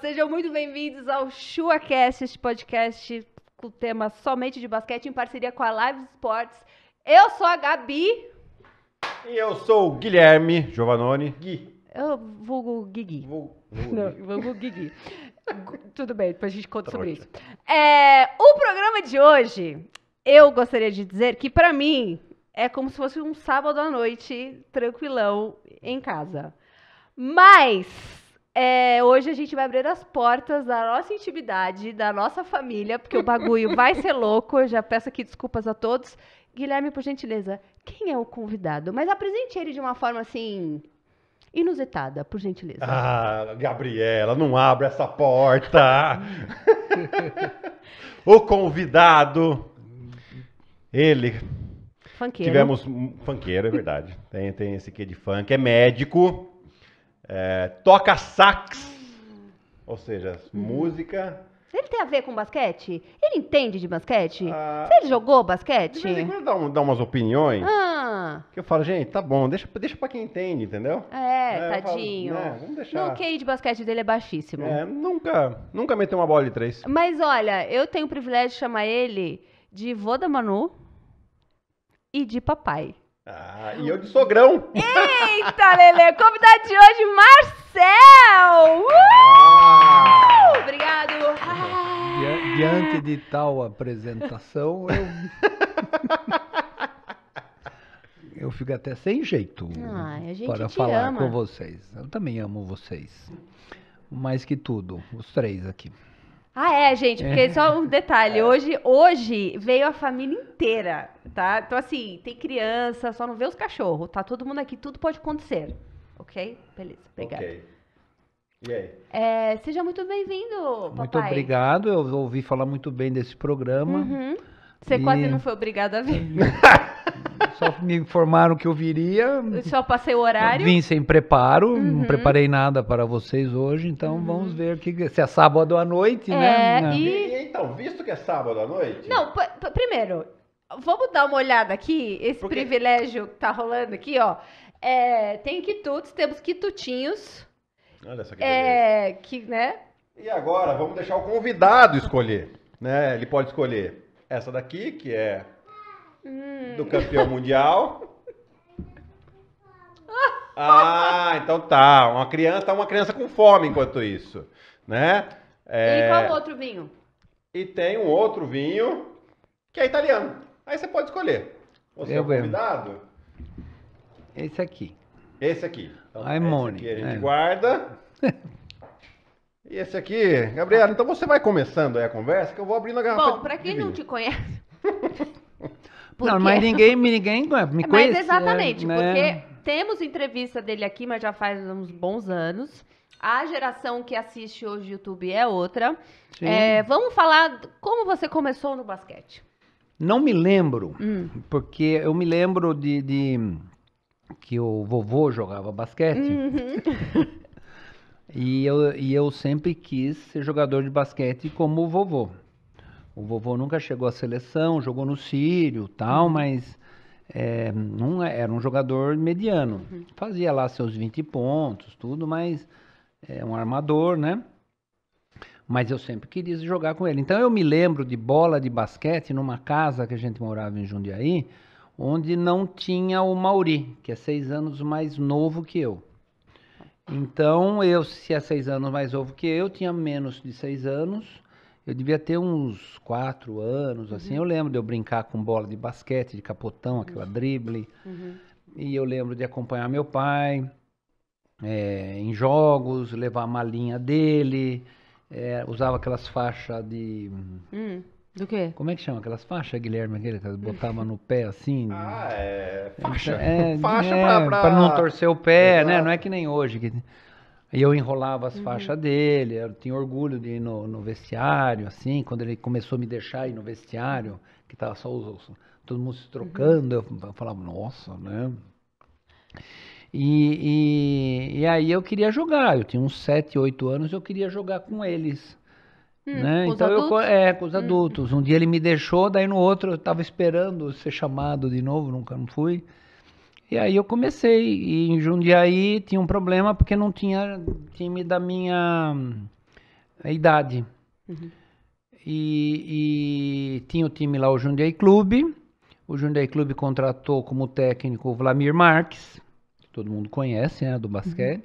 Sejam muito bem-vindos ao ChuaCast, este podcast com o tema somente de basquete, em parceria com a Live Sports. Eu sou a Gabi. E eu sou o Guilherme Giovanoni. Gui. Eu vulgo Guigui. vulgo vulgo Guigui. Tudo bem, depois a gente conta tá sobre isso. É, o programa de hoje, eu gostaria de dizer que para mim é como se fosse um sábado à noite tranquilão em casa. Mas é, hoje a gente vai abrir as portas da nossa intimidade, da nossa família, porque o bagulho vai ser louco. Eu já peço aqui desculpas a todos. Guilherme, por gentileza, quem é o convidado? Mas apresente ele de uma forma assim. Inusitada, por gentileza. Ah, Gabriela, não abra essa porta! o convidado. Ele. Funkeiro. Tivemos. funkeiro, é verdade. tem, tem esse quê de funk. É médico. É, toca sax. Ou seja, hum. música ele tem a ver com basquete? Ele entende de basquete? Ah, Você jogou basquete? De vez em quando dá, dá umas opiniões. Ah. Que eu falo, gente, tá bom, deixa, deixa pra quem entende, entendeu? É, é tadinho. Falo, né, vamos deixar. Não, o QI de basquete dele é baixíssimo. É, nunca, nunca meteu uma bola de três. Mas olha, eu tenho o privilégio de chamar ele de vô da Manu e de papai. Ah, e eu de sogrão. Eita, Lele! Convidado de hoje, Marcel! Uh! Ah. Obrigado. Di diante de tal apresentação, eu... eu fico até sem jeito ah, para falar ama. com vocês. Eu também amo vocês. Mais que tudo, os três aqui. Ah, é, gente, porque é. só um detalhe. É. Hoje, hoje veio a família inteira, tá? Então, assim, tem criança, só não vê os cachorros. Tá todo mundo aqui, tudo pode acontecer. Ok? Beleza, obrigada. Okay. E aí? É, seja muito bem-vindo, papai. Muito obrigado, eu ouvi falar muito bem desse programa. Uhum. Você e... quase não foi obrigado a vir. Só me informaram que eu viria. Só passei o horário. Vim sem preparo, uhum. não preparei nada para vocês hoje, então uhum. vamos ver que, se é sábado à noite, né? é, né? E... e... então, visto que é sábado à noite. Não, primeiro, vamos dar uma olhada aqui, esse Porque... privilégio que tá rolando aqui, ó. É, tem quitutes, temos quitutinhos. Olha só que é, que, né? E agora, vamos deixar o convidado escolher. Né? Ele pode escolher essa daqui, que é hum. do campeão mundial. ah, então tá. Uma criança, tá uma criança com fome enquanto isso, né? É... E qual outro vinho? E tem um outro vinho que é italiano. Aí você pode escolher. Você é convidado? Esse aqui. Esse aqui. Então, é money. aqui a gente é. guarda. e esse aqui, Gabriela, então você vai começando aí a conversa, que eu vou abrindo a garrafa. Bom, para quem não te conhece. Porque... Não, mas ninguém, ninguém me conhece. Mas exatamente, né? porque temos entrevista dele aqui, mas já faz uns bons anos. A geração que assiste hoje o YouTube é outra. É, vamos falar como você começou no basquete. Não me lembro, hum. porque eu me lembro de, de que o vovô jogava basquete. Uhum. e, eu, e eu sempre quis ser jogador de basquete como o vovô. O vovô nunca chegou à seleção, jogou no Sírio tal, uhum. mas é, não é, era um jogador mediano. Uhum. Fazia lá seus 20 pontos, tudo, mas é um armador, né? Mas eu sempre quis jogar com ele. Então eu me lembro de bola de basquete numa casa que a gente morava em Jundiaí onde não tinha o Mauri, que é seis anos mais novo que eu. Então, eu, se é seis anos mais novo que eu, tinha menos de seis anos. Eu devia ter uns quatro anos, assim. Uhum. Eu lembro de eu brincar com bola de basquete, de capotão, aquela uhum. drible. Uhum. E eu lembro de acompanhar meu pai é, em jogos, levar a malinha dele. É, usava aquelas faixas de. Hum. Do quê? Como é que chama aquelas faixas, Guilherme? Aquele que botava no pé assim? Ah, é. Faixa. É, faixa é, pra, pra... pra, não torcer o pé, né? Exato. né? Não é que nem hoje. Que... E eu enrolava as uhum. faixas dele, eu tinha orgulho de ir no, no, vestiário, assim, quando ele começou a me deixar ir no vestiário, que tava só os, os todo mundo se trocando, uhum. eu falava, nossa, né? E, e, e, aí eu queria jogar, eu tinha uns 7, 8 anos, eu queria jogar com eles. Hum, né? então adultos? eu é com os hum. adultos. Hum. Um dia ele me deixou, daí no outro eu estava esperando ser chamado de novo, nunca não fui. E aí eu comecei e em Jundiaí tinha um problema porque não tinha time da minha eh, idade. Uhum. E, e, tinha o time lá o Jundiaí Clube. O Jundiaí Clube contratou como técnico o Vlamir Marques, que todo mundo conhece, né, do basquete.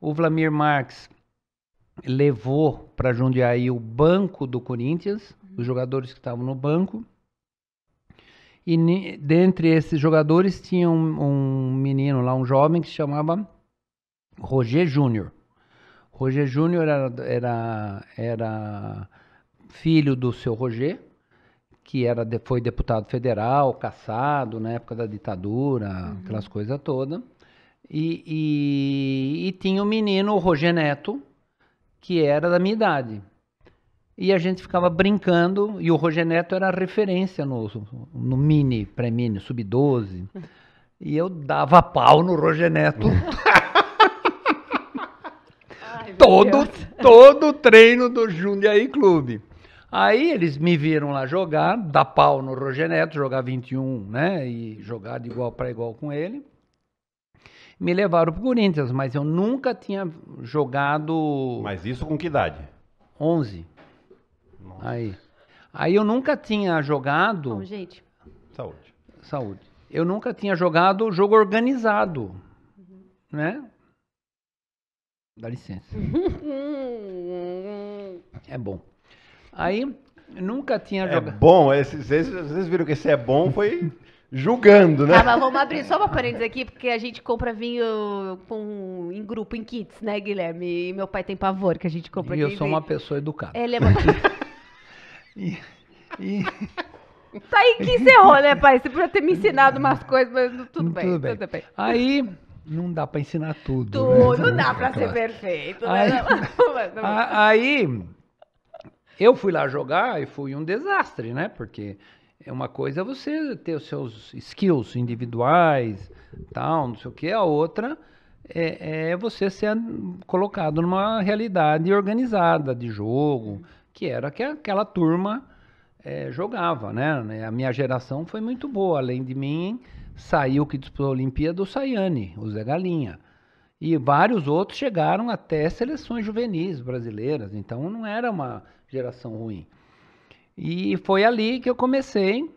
Uhum. O Vlamir Marques levou para Jundiaí o banco do Corinthians, uhum. os jogadores que estavam no banco. E dentre esses jogadores tinha um, um menino lá, um jovem que se chamava Roger Júnior. Roger Júnior era, era, era filho do seu Roger, que era, foi deputado federal, caçado na época da ditadura, uhum. aquelas coisas todas. E, e, e, tinha o menino, o Roger Neto, que era da minha idade. E a gente ficava brincando, e o Roger Neto era referência no, no mini, pré-mini, sub-12. E eu dava pau no Roger Neto. todo, todo treino do Jundiaí Clube. Aí eles me viram lá jogar, dar pau no Roger Neto, jogar 21, né? E jogar de igual para igual com ele me levaram para o Corinthians, mas eu nunca tinha jogado. Mas isso com que idade? 11. Nossa. Aí. Aí eu nunca tinha jogado. Bom, gente. Saúde. Saúde. Eu nunca tinha jogado jogo organizado. Uhum. Né? Dá licença. é bom. Aí nunca tinha jogado. É bom, vocês viram que esse é bom foi julgando, né? Ah, mas vamos abrir só uma parênteses aqui, porque a gente compra vinho com, em grupo, em kits, né, Guilherme? E meu pai tem pavor que a gente compra E eu sou uma pessoa educada. Ele é uma... e, e... Tá aí que encerrou, né, pai? Você podia ter me ensinado umas coisas, mas tudo, bem, tudo bem. Tudo bem. Aí não dá para ensinar tudo. Tudo, né? não dá para ser perfeito. Né? Aí, né? aí eu fui lá jogar e fui um desastre, né? Porque é uma coisa você ter os seus skills individuais, tal, não sei o que, a outra é, é, você ser colocado numa realidade organizada de jogo, que era que aquela turma é, jogava, né? A minha geração foi muito boa. Além de mim, saiu que disputou a Olimpíada o Sayane, o Zé Galinha. E vários outros chegaram até seleções juvenis brasileiras. Então não era uma geração ruim. E foi ali que eu comecei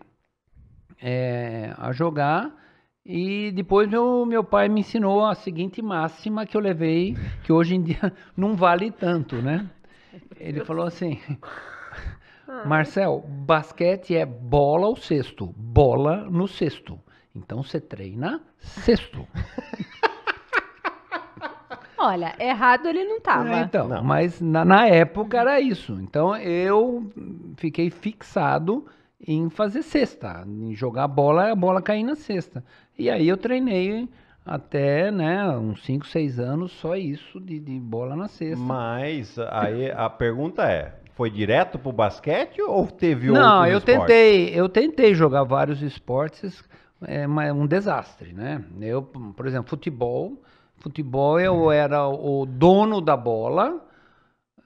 é, a jogar. E depois meu, meu pai me ensinou a seguinte máxima que eu levei, que hoje em dia não vale tanto, né? Ele falou assim: ah. Marcel, basquete é bola ao cesto, bola no cesto. Então você treina cesto. Olha, errado ele não estava. É, então, não. mas na, na época era isso. Então eu fiquei fixado em fazer cesta, em jogar bola, a bola cair na cesta. E aí eu treinei até, né, uns 5, 6 anos só isso de, de bola na cesta. Mas aí a pergunta é, foi direto pro basquete ou teve outro Não, eu tentei, eu tentei jogar vários esportes, é, é um desastre, né? Eu, por exemplo, futebol, Futebol eu era o dono da bola,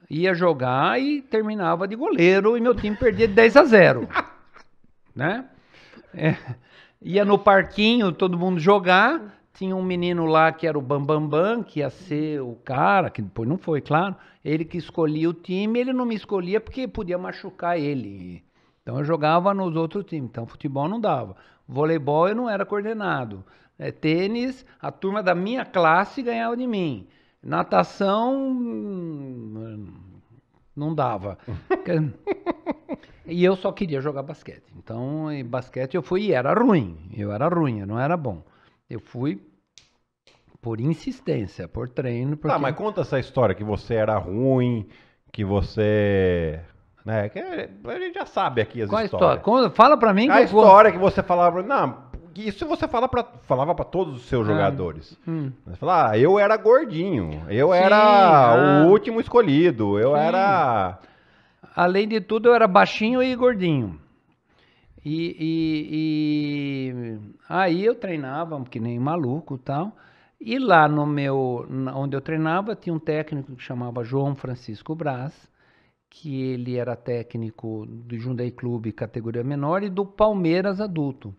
ia jogar e terminava de goleiro e meu time perdia 10 a 0. né? É, ia no parquinho todo mundo jogar, tinha um menino lá que era o Bambambam, Bam Bam, que ia ser o cara, que depois não foi, claro. Ele que escolhia o time, ele não me escolhia porque podia machucar ele. Então eu jogava nos outros times, então futebol não dava. Voleibol eu não era coordenado. É, tênis, a turma da minha classe ganhava de mim. Natação hum, não dava. e eu só queria jogar basquete. Então, em basquete eu fui e era ruim. Eu era ruim, eu não era bom. Eu fui por insistência, por treino. Tá, porque... Tá, mas conta essa história que você era ruim, que você né? Que é, a gente já sabe aqui as Qual histórias. história? Fala pra mim. A história vou... que você falava, não, isso você fala pra, falava para todos os seus ah, jogadores. hum. Você fala, ah, eu era gordinho, eu Sim, era ah, o último escolhido, eu sim. era... Além de tudo, eu era baixinho e gordinho. E, e, e, aí eu treinava que nem maluco tal. E lá no meu, onde eu treinava, tinha um técnico que chamava João Francisco Braz, que ele era técnico do Jundiaí Clube categoria menor e do Palmeiras adulto.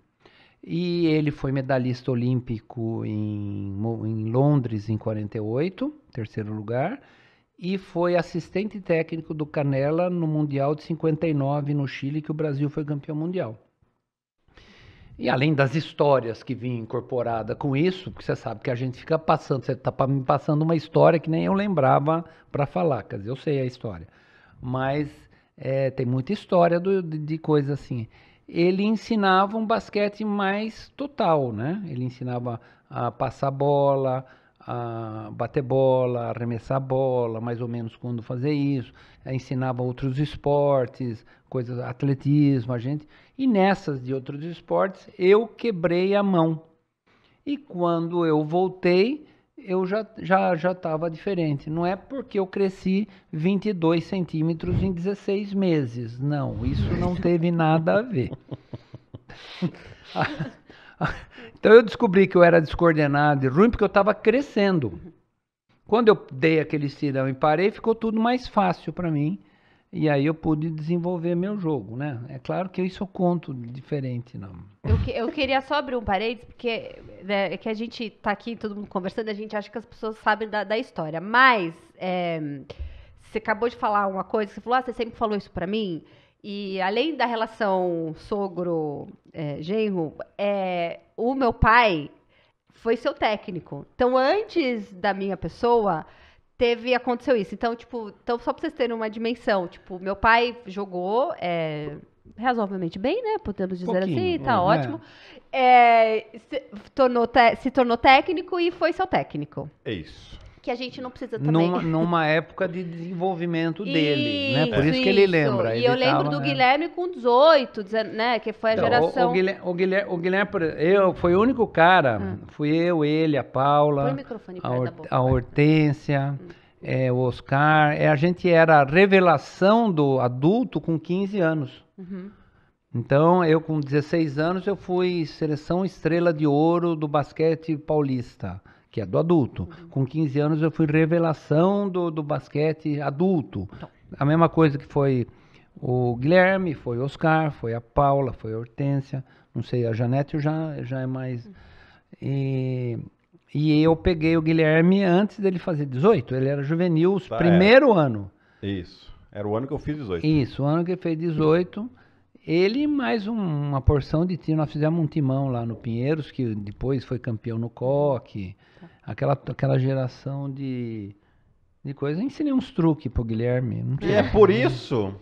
E ele foi medalhista olímpico em, em Londres em 48, terceiro lugar, e foi assistente técnico do Canela no Mundial de 59 no Chile, que o Brasil foi campeão mundial. E além das histórias que vinha incorporada com isso, porque você sabe que a gente fica passando, você está me passando uma história que nem eu lembrava para falar, quer dizer, eu sei a história mas é, tem muita história do, de, de coisa assim. Ele ensinava um basquete mais total, né? Ele ensinava a passar bola, a bater bola, arremessar bola, mais ou menos quando fazer isso. Aí ensinava outros esportes, coisas, atletismo, a gente. E nessas de outros esportes eu quebrei a mão. E quando eu voltei, eu já já já estava diferente. Não é porque eu cresci 22 centímetros em 16 meses. Não, isso não teve nada a ver. então eu descobri que eu era descoordenado e ruim porque eu estava crescendo. Quando eu dei aquele estirão e parei, ficou tudo mais fácil para mim. E aí eu pude desenvolver meu jogo, né? É claro que isso eu conto diferente, não. Eu, que, eu queria só abrir um parênteses, porque né, é que a gente tá aqui, todo mundo conversando, a gente acha que as pessoas sabem da, da história. Mas é, você acabou de falar uma coisa, você falou, ah, você sempre falou isso para mim. E além da relação sogro-genro, é, é, o meu pai foi seu técnico. Então, antes da minha pessoa, teve aconteceu isso. Então, tipo, então só para vocês terem uma dimensão, tipo, meu pai jogou é, razoavelmente bem, né? Podemos dizer assim, Pouquinho, assim, tá é, ótimo. É, se, tornou te, se tornou técnico e foi seu técnico. É isso que a gente não precisa também. Numa, numa época de desenvolvimento dele, isso, né? Por isso, isso, que ele lembra. E ele eu lembro tava, do né? Guilherme com 18, 19, né? Que foi a então, geração. O, o, Guilherme, o, Guilherme, eu, foi o único cara. Hum. Fui eu, ele, a Paula. a, microfone boca, a Hortência. Hum. É, o Oscar, é, a gente era a revelação do adulto com 15 anos. Uhum. Então, eu com 16 anos, eu fui seleção estrela de ouro do basquete paulista, que é do adulto. Uhum. Com 15 anos, eu fui revelação do, do basquete adulto. Então. A mesma coisa que foi o Guilherme, foi o Oscar, foi a Paula, foi a Hortência, não sei, a Janete já, já é mais... Uhum. E, e eu peguei o Guilherme antes dele fazer 18, ele era juvenil, tá, primeiro é. ano. Isso. Era o ano que eu fiz 18. Isso, o ano que ele fez 18. Ele mais um, uma porção de time. Nós fizemos um timão lá no Pinheiros, que depois foi campeão no Coque. Tá. Aquela, aquela geração de, de coisa. Eu ensinei uns truques pro Guilherme. e é por isso,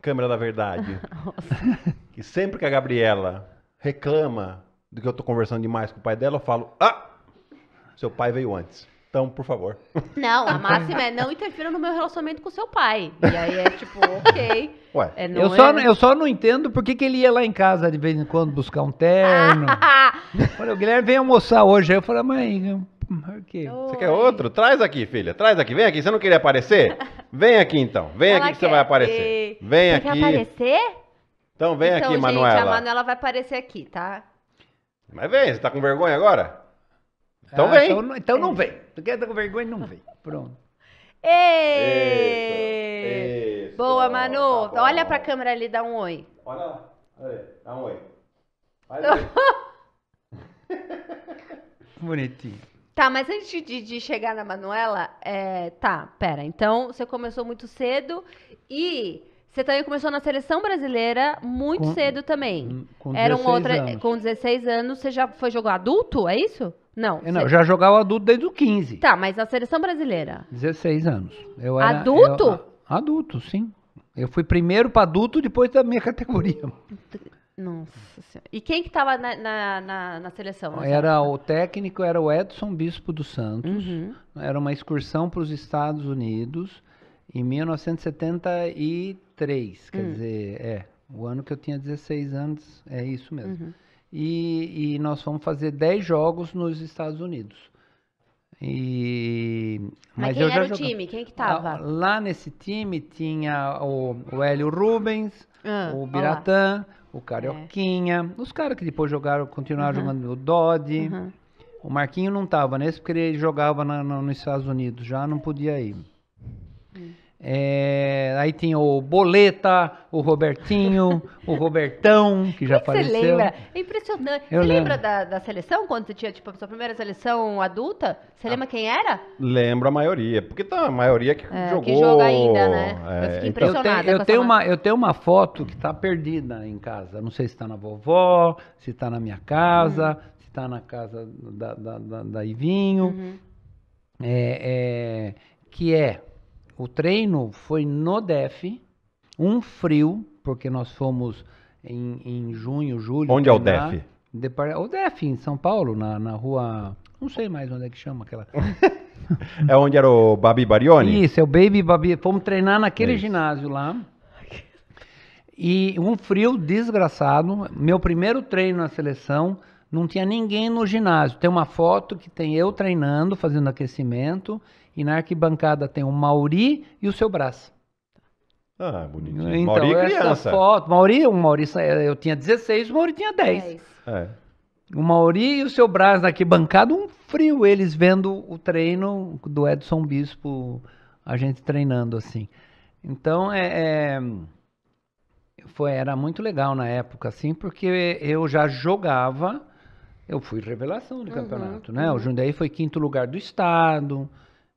câmera da verdade, que sempre que a Gabriela reclama do que eu tô conversando demais com o pai dela, eu falo: Ah, seu pai veio antes. Então, por favor. Não, a máxima é não interfira no meu relacionamento com seu pai. E aí é tipo, ok. Ué, é, eu, só, é eu só não entendo por que, que ele ia lá em casa de vez em quando buscar um terno. falei, o Guilherme vem almoçar hoje. Aí eu falei, mãe, quê? você quer outro? Traz aqui, filha. Traz aqui, vem aqui. Você não queria aparecer? Vem aqui então. Vem Ela aqui que você vai aparecer. Vem você aqui. Quer aparecer? Então vem então, aqui, gente, Manuela. A Manuela vai aparecer aqui, tá? Mas vem, você tá com vergonha agora? Então ah, vem. Então, então não vem. Tu quer dar com vergonha, não vem. Pronto. Ei! Boa, Manu. Tá então Olha pra câmera ali, dá um oi. Olha lá. Olha, dá um oi. Olha Bonitinho. Tá, mas antes de, de chegar na Manuela, é, tá, pera. Então, você começou muito cedo e você também começou na seleção brasileira muito com, cedo também. Hum, com Era 16 outra, anos. Com 16 anos, você já foi jogar adulto, é isso? Não. Eu é, não, você... já jogava adulto desde os 15. Tá, mas na seleção brasileira? 16 anos. Eu era, adulto? Eu, adulto, sim. Eu fui primeiro para adulto, depois da minha categoria. Nossa senhora. E quem que tava na, na, na, na seleção? Era o técnico, era o Edson Bispo dos Santos. Uhum. Era uma excursão para os Estados Unidos. Em 1973, quer hum. dizer, é, o ano que eu tinha 16 anos, é isso mesmo. Uhum. E, e, nós fomos fazer 10 jogos nos Estados Unidos. E, mas, mas quem eu era já o jogava. time? Quem que tava? Ah, lá, nesse time tinha o, o Hélio Rubens, ah, o Biratã, o é. Carioquinha, é. os caras que depois jogaram, continuaram uhum. jogando o Dodge. Uhum. O Marquinho não tava nesse porque ele jogava na, na, nos Estados Unidos, já não podia ir. É, aí tinha o Boleta, o Robertinho, o Robertão, que já apareceu. É você lembra? É impressionante. Eu você lembra da, da, seleção, quando você tinha, tipo, a sua primeira seleção adulta? Você ah, lembra quem era? Lembro a maioria, porque tá, a maioria que é, jogou. Que joga ainda, né? É, eu fiquei impressionada. Então, eu, tenho, eu, tenho uma, eu tenho uma foto que tá perdida em casa. Não sei se tá na vovó, se tá na minha casa, uhum. se tá na casa da, da, da, da Ivinho. Uhum. é, é que é o treino foi no DEF, um frio, porque nós fomos em, em junho, julho. Onde treinar, é o DEF? É o DEF, em São Paulo, na, na rua. Não sei mais onde é que chama aquela. é onde era o Babi Barioni? Isso, é o Baby Babi. Fomos treinar naquele Isso. ginásio lá. E um frio desgraçado. Meu primeiro treino na seleção não tinha ninguém no ginásio. Tem uma foto que tem eu treinando, fazendo aquecimento, e na arquibancada tem o Mauri e o seu braço. Ah, bonitinho. Então, Mauri é criança. foto, Mauri, o Mauri, eu tinha 16, o Mauri tinha 10. 10. É. O Mauri e o seu braço aqui bancado, um frio, eles vendo o treino do Edson Bispo, a gente treinando assim. Então, é, é foi, era muito legal na época, assim, porque eu já jogava eu fui revelação do uhum. campeonato, né? O Jundiaí foi quinto lugar do estado,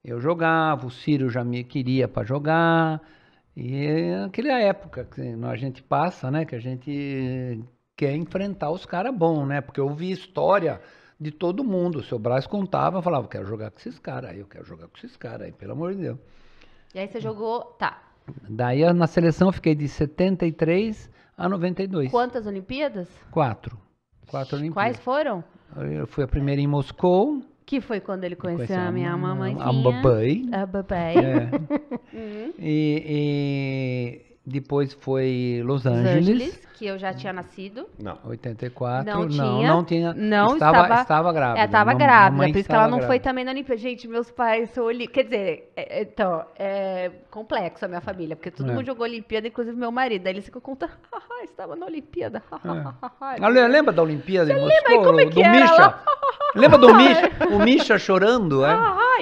eu jogava, o Ciro já me queria para jogar. E é aquela época que a gente passa, né? Que a gente quer enfrentar os caras bons, né? Porque eu vi história de todo mundo. O seu Braz contava, falava, quero jogar com esses caras aí, eu quero jogar com esses caras aí, pelo amor de Deus. E aí você jogou, tá. Daí na seleção eu fiquei de 73 a 92. Quantas Olimpíadas? Quatro. Quatro Olimpíadas. Quais foram? Eu fui a primeira em Moscou. Que foi quando ele conheceu, conheceu a minha mamãezinha. A babai. A babai. É. Uhum. e, e, depois foi Los Angeles. Los Angeles que eu já tinha nascido. Não. 84. Não tinha. Não, não tinha. Não estava, estava, estava grávida. Ela é, estava grávida. Por isso que ela não grávida. foi também na Olimpíada. Gente, meus pais são Quer dizer, é, é, então, é complexo a minha família, porque todo é. mundo jogou Olimpíada, inclusive meu marido. Aí ele ficou contando, estava na Olimpíada. É. lembra da Olimpíada em Moscou? Lembra? Como é que do era? Misha? lembra do Misha? O Misha chorando, é?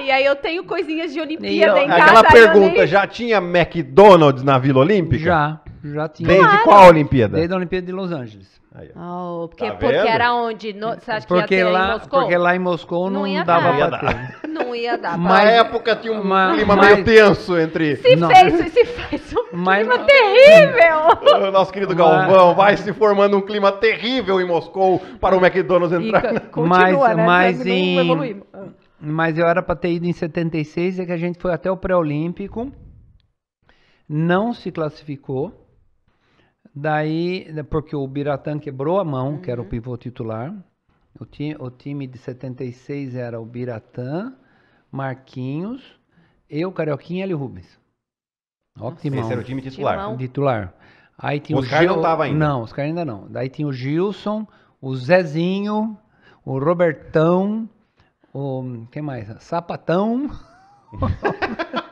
e aí eu tenho coisinhas de Olimpíada eu, em casa. Aquela pergunta, nem... já tinha McDonald's na Vila Olímpica? Já. Já tinha. Desde claro. qual Olimpíada? Desde a Olimpíada de Los Angeles. Aí, oh, porque, tá porque era onde? No, você acha porque que ia lá, em Moscou? Porque lá em Moscou não, não dava para ter. Não ia dar. Na época tinha um mas, clima mas, meio tenso entre... Se não. fez, se fez um clima mas, terrível! Nosso querido Galvão, vai se formando um clima terrível em Moscou para o McDonald's entrar. E, continua, mas, né? Mas em... Ah. Mas eu era para ter ido em 76, é que a gente foi até o pré-olímpico, não se classificou, Daí, porque o Biratã quebrou a mão, uhum. que era o uhum. pivô titular. O, ti, o time de 76 era o Biratã, Marquinhos, eu, Carioquinha e Rubens. Ó, timão. Esse era o time titular. Titular. Aí tinha Oscar o Gil... não estava ainda. Não, Oscar ainda não. Daí tinha o Gilson, o Zezinho, o Robertão, o. Quem mais? Sapatão.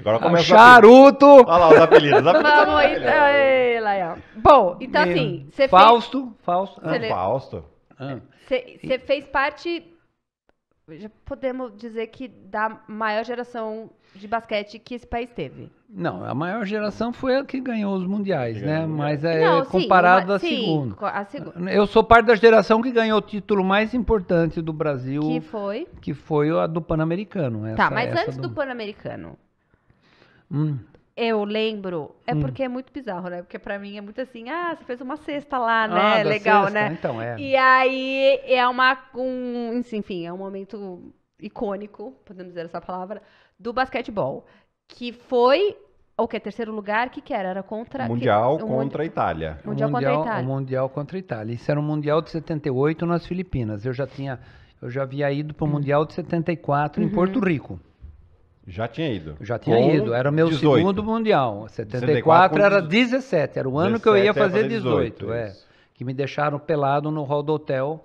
Agora ah, começa Charuto! Olha lá os apelidos. Os apelidos Vamos aí. Ei, Laia. Bom, então assim, você fez... Fausto, Fausto. Você ah. ah. fez parte, já podemos dizer que da maior geração de basquete que esse país teve. Não, a maior geração foi a que ganhou os mundiais, né? Mas é Não, comparado sim, a, sim, segunda. a segunda. Eu sou parte da geração que ganhou o título mais importante do Brasil. Que foi? Que foi a do Pan-Americano. Tá, mas antes do, do Pan-Americano, Hum. Eu lembro. É hum. porque é muito bizarro, né? Porque pra mim é muito assim, ah, você fez uma cesta lá, ah, né? Ah, Legal, cesta. né? Então, é. E aí é uma. Um, enfim, é um momento icônico, podemos dizer essa palavra, do basquetebol. Que foi o que? Terceiro lugar? O que, que era? Era contra. Mundial que, contra a Itália. Mundial, mundial contra a Itália. Mundial contra a Itália. Isso era um Mundial de 78 nas Filipinas. Eu já tinha. Eu já havia ido para o hum. Mundial de 74 uhum. em Porto Rico. Já tinha ido. Já tinha Com ido. Era meu 18. segundo mundial. 74, 74 era 17, era o ano que eu ia fazer 18. 18 é. é que me deixaram pelado no hall do hotel.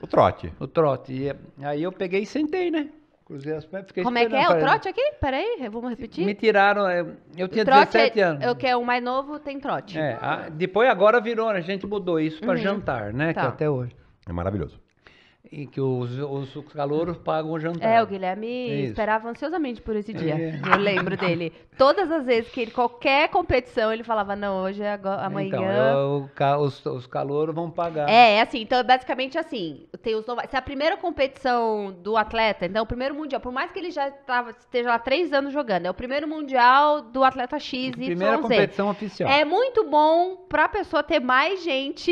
O trote. O trote. E aí eu peguei e sentei, né? Cruzei as pernas, fiquei Como é que é? O trote aqui? Peraí, vamos repetir? Me tiraram, é, eu tinha 17 é, anos. Eu quero é o mais novo, tem trote. É, a, depois agora virou, a gente mudou isso para uhum. jantar, né? Tá. Que até hoje. É maravilhoso e que os, os calouros pagam o jantar. É, o Guilherme esperava ansiosamente por esse dia. É. Eu lembro dele. Todas as vezes que ele, qualquer competição, ele falava, não, hoje é agora, então, amanhã. Então, é eu, os, os calouros vão pagar. É, é, assim, então é basicamente assim. Tem os Se é a primeira competição do atleta, então o primeiro mundial, por mais que ele já tava, esteja lá três anos jogando, é o primeiro mundial do atleta X e Primeira competição oficial. É muito bom pra pessoa ter mais gente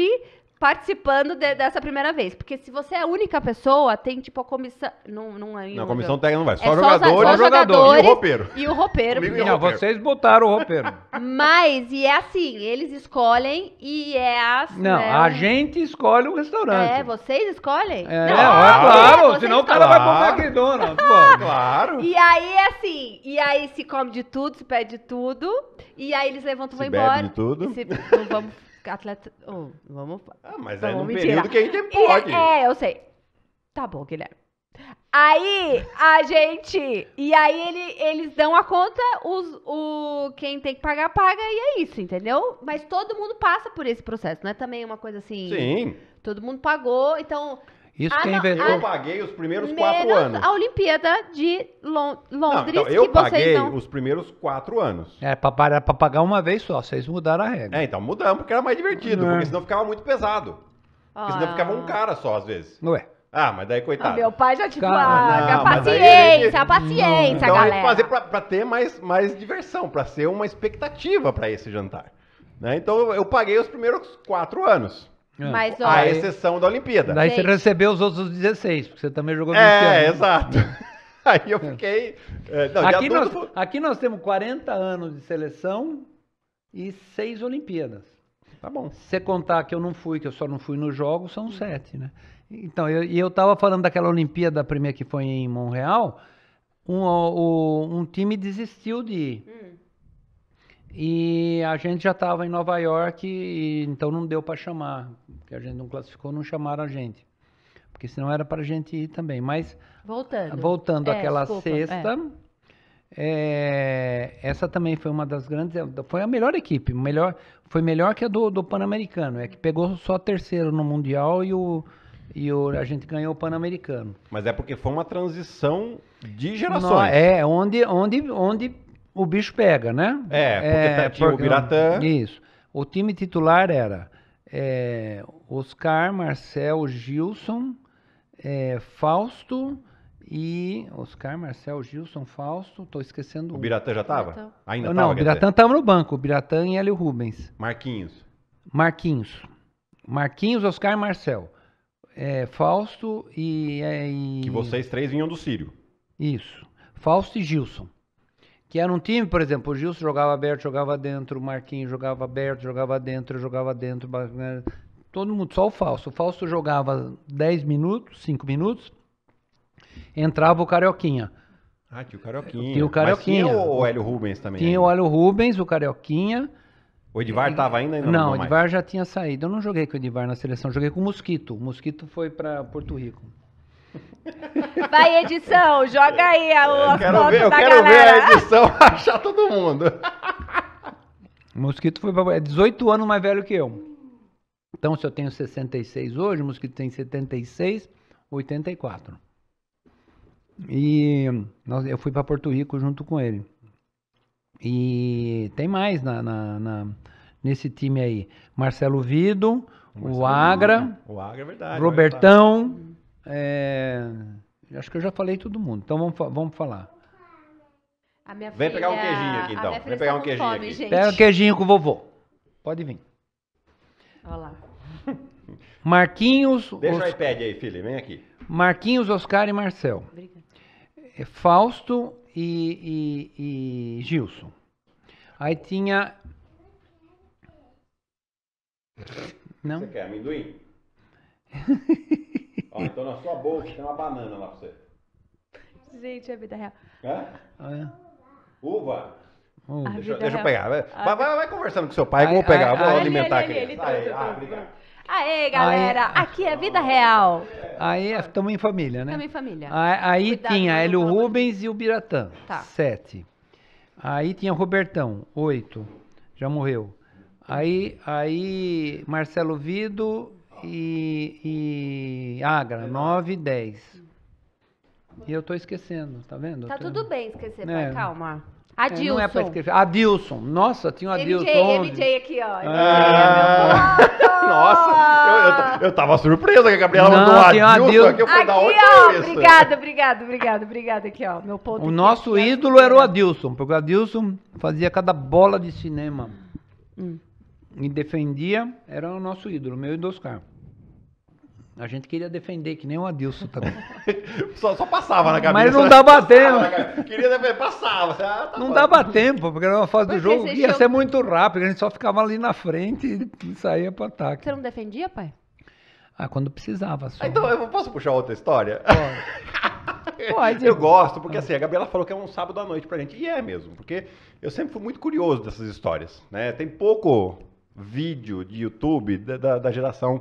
participando de, dessa primeira vez. Porque se você é a única pessoa, tem tipo a comissão. Não, não é. Não, a comissão técnica não vai. É só, é jogadores, só, jogadores e o roupeiro. E o roupeiro. não, roupeiro. vocês botaram o roupeiro. Mas, e é assim, eles escolhem e é as. Não, né? a gente escolhe o restaurante. É, vocês escolhem? É, não, é, claro, é, claro senão o cara claro. vai comer McDonald's. Pô, claro. E aí, é assim, e aí se come de tudo, se pede tudo, e aí eles levantam e vão embora. Bebe de tudo. E se, não vamos Atleta. Oh, vamos. Ah, mas é vamos é num período que a gente pode. É, é, eu sei. Tá bom, Guilherme. Aí a gente. E aí ele, eles dão a conta, os, o, quem tem que pagar, paga, e é isso, entendeu? Mas todo mundo passa por esse processo, não né? é também uma coisa assim. Sim. Todo mundo pagou, então isso ah, quem inventou. Eu paguei os primeiros quatro anos. A Olimpíada de Lon Londres. Não, então, eu paguei não... os primeiros quatro anos. É, para pagar uma vez só. Vocês mudaram a regra. É, então mudamos, porque era mais divertido, não. É. porque senão ficava muito pesado. Ah. Porque senão ah. ficava um cara só, às vezes. Ué. Ah, mas daí, coitado. Ah, meu pai já te paga. Não, paciência, daí... paciência, então, galera. Então, fazer pra, pra, ter mais, mais diversão, pra ser uma expectativa pra esse jantar. Né? Então, eu paguei os primeiros quatro anos. É. Mas, a exceção da Olimpíada. Daí você recebeu os outros 16, porque você também jogou 20 É, anos. exato. Aí eu fiquei. É, não, aqui, adulto... nós, aqui nós temos 40 anos de seleção e 6 Olimpíadas. Tá bom. Se você contar que eu não fui, que eu só não fui nos jogos, são 7, né? Então, e eu, estava falando daquela Olimpíada primeira que foi em Montreal, um, o, um time desistiu de ir. Hum. E a gente já estava em Nova York, então não deu para chamar que a gente não classificou, não chamaram a gente. Porque senão era para a gente ir também. Mas, voltando, voltando é, àquela desculpa, sexta, é. É, essa também foi uma das grandes. Foi a melhor equipe. Melhor, foi melhor que a do, do Pan-Americano. É que pegou só terceiro no Mundial e o. E o, a gente ganhou o Pan-Americano. Mas é porque foi uma transição de gerações. Não, é, onde, onde, onde o bicho pega, né? É, porque tá é, tá, tinha o Biratã. Isso. O time titular era é, Oscar, Marcel, Gilson, é, Fausto e Oscar, Marcel, Gilson, Fausto, estou esquecendo. O Biratã já estava? Ainda estava? Não, o Biratã estava no banco, o Biratã e Hélio Rubens. Marquinhos. Marquinhos. Marquinhos, Oscar, Marcel, é, Fausto e, é, e... Que vocês três vinham do Sírio. Isso. Fausto e Gilson que era um time, por exemplo, o Gilson jogava aberto, jogava dentro, o Marquinhos jogava aberto, jogava dentro, jogava dentro, né? todo mundo, só o Falso. O Falso jogava 10 minutos, 5 minutos, entrava o Carioquinha. Ah, tinha o Carioquinha. Tinha o Carioquinha. Mas tinha o Hélio Rubens também. Tinha ainda. Né? o Hélio Rubens, o Carioquinha. O Edivar estava ainda? ainda não, não, o Edivar mais. já tinha saído. Eu não joguei com o Edivar na seleção, joguei com o Mosquito. O Mosquito foi para Porto Rico. Vai, edição, joga aí a, foto da galera. eu quero Ver a edição achar todo mundo. O mosquito foi pra, é 18 anos mais velho que eu. Então, se eu tenho 66 hoje, o mosquito tem 76, 84. E nós, eu fui para Porto Rico junto com ele. E tem mais na, na, na nesse time aí. Marcelo Vido, Marcelo o Agra. Lula. O Agra é verdade. Robertão. É... Acho que eu já falei todo mundo. Então vamos, vamos falar. Então. Vem filha... pegar um queijinho aqui, então. Vem pegar um queijinho fome, aqui. Pega um queijinho com o vovô. Pode vir. Olha lá. Marquinhos... Deixa Os... o iPad aí, filho. Vem aqui. Marquinhos, Oscar e Marcel. Obrigada. É, Fausto e, e, e Gilson. Aí tinha... Não? Você quer amendoim? Ó, então na sua bolsa tem uma banana lá pra você. Gente, é vida real. Hã? Ah, é? Uva. deixa, deixa eu pegar. Vai, vai, vai- conversando com seu pai, que eu vou pegar, ai, vou ai. alimentar aqui. Aí, ah, Aê, galera! Aqui é vida real. Aí estamos é em família, né? Também família. Aí tinha Hélio Rubens e o Biratã. Tá. Sete. Aí tinha Robertão, oito. Já morreu. Aí, aí Marcelo Vido, e, e Agra, 9 e 10. E eu tô esquecendo, tá vendo? Tá, tá tudo bem esquecer, pai, É. calma. Adilson. É, não é pra escrever. Adilson. Nossa, tinha o Adilson. MJ MJ aqui, ó. Ah. Tá Nossa, eu, eu, eu tava surpresa que a Gabriela Não, mandou um Adilson, Adilson. aqui. Eu falei, da onde é obrigado, obrigado, obrigado, obrigado aqui, ó. Meu ponto O aqui, nosso ó. ídolo era o Adilson, porque o Adilson fazia cada bola de cinema. Hum. E defendia, era o nosso ídolo, meu e do Oscar. A gente queria defender, que nem o Adilson também. só, só, passava na cabeça. Mas não né? dava tempo. Queria defender, passava. Ah, tá não dava tempo, porque era uma fase porque do jogo que ia ser muito rápido. A gente só ficava ali na frente e saía para ataque. Você não defendia, pai? Ah, quando precisava. Só. Então, eu posso puxar outra história? Pode. Eu gosto, porque assim, a Gabriela falou que é um sábado à noite pra gente. E é mesmo, porque eu sempre fui muito curioso dessas histórias. Né? Tem pouco vídeo de YouTube da, da, da geração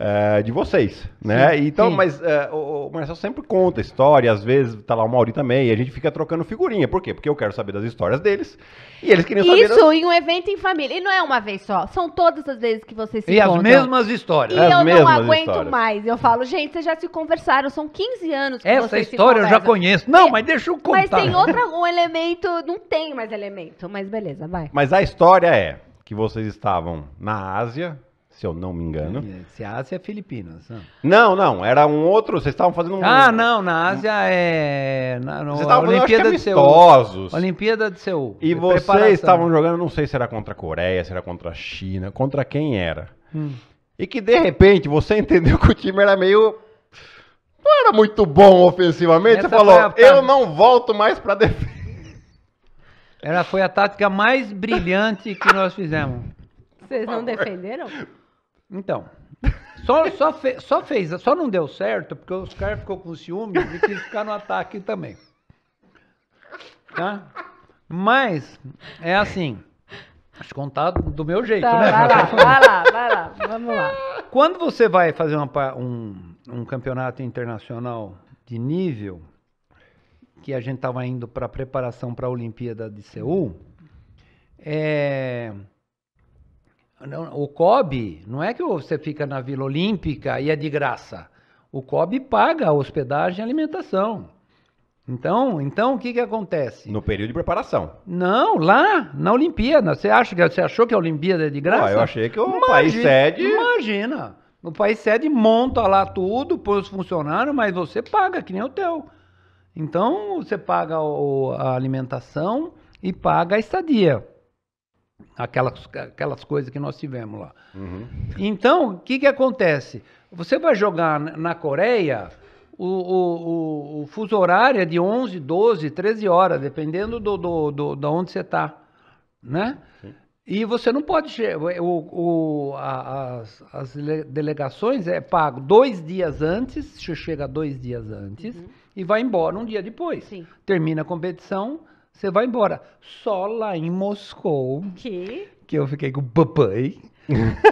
é, de vocês, né? Sim, então, sim. mas é, o, o Marcel sempre conta história, às vezes tá lá o Mauri também, e a gente fica trocando figurinha. Por quê? Porque eu quero saber das histórias deles e eles queriam saber. Isso, das... em um evento em família. E não é uma vez só, são todas as vezes que vocês se e encontram. E as mesmas histórias. E as eu não aguento histórias. mais. Eu falo, gente, vocês já se conversaram, são 15 anos que Essa vocês história eu já conheço. Não, é, mas deixa eu contar. Mas tem outro um elemento, não tem mais elemento, mas beleza, vai. Mas a história é que vocês estavam na Ásia, se eu não me engano. É, é, se a Ásia é Filipinas. Não, não, era um outro. Vocês estavam fazendo um. Ah, não, na Ásia é. Na, no, vocês estavam Olimpíada é de Seul. Olimpíada de Seul. E de vocês preparação. estavam jogando, não sei se era contra a Coreia, se era contra a China, contra quem era. Hum. E que de repente você entendeu que o time era meio não era muito bom ofensivamente. Essa você falou, a... eu não volto mais para defender Ela foi a tática mais brilhante que nós fizemos. Vocês não defenderam? Então, só, só, fe, só fez, só não deu certo porque os caras ficou com ciúme e quis ficar no ataque também. Tá? Mas, é assim, acho contar do meu jeito, tá, né? Vai lá, vai lá, vai lá, vamos lá. Quando você vai fazer uma, um, um campeonato internacional de nível, que a gente estava indo para preparação para a Olimpíada de Seul, é o COB, não é que você fica na Vila Olímpica e é de graça. O COB paga a hospedagem e alimentação. Então, então o que, que acontece? No período de preparação. Não, lá na Olimpíada. Você acha que você achou que a Olimpíada é de graça? Ah, eu achei que o imagina, país sede. Imagina. O país sede monta lá tudo, põe os funcionários, mas você paga, que nem o teu. Então, você paga o, a alimentação e paga a estadia. Aquelas, aquelas coisas que nós tivemos lá. Uhum. Então, o que, que acontece? Você vai jogar na Coreia, o, o, o, o, fuso horário é de 11, 12, 13 horas, dependendo do, do, do, onde você está, né? E você não pode... O, o, as, as delegações é pago dois dias antes, chega dois dias antes, uhum. e vai embora um dia depois. Sim. Termina a competição, você vai embora. Só lá em Moscou. Que? Que eu fiquei com o papai.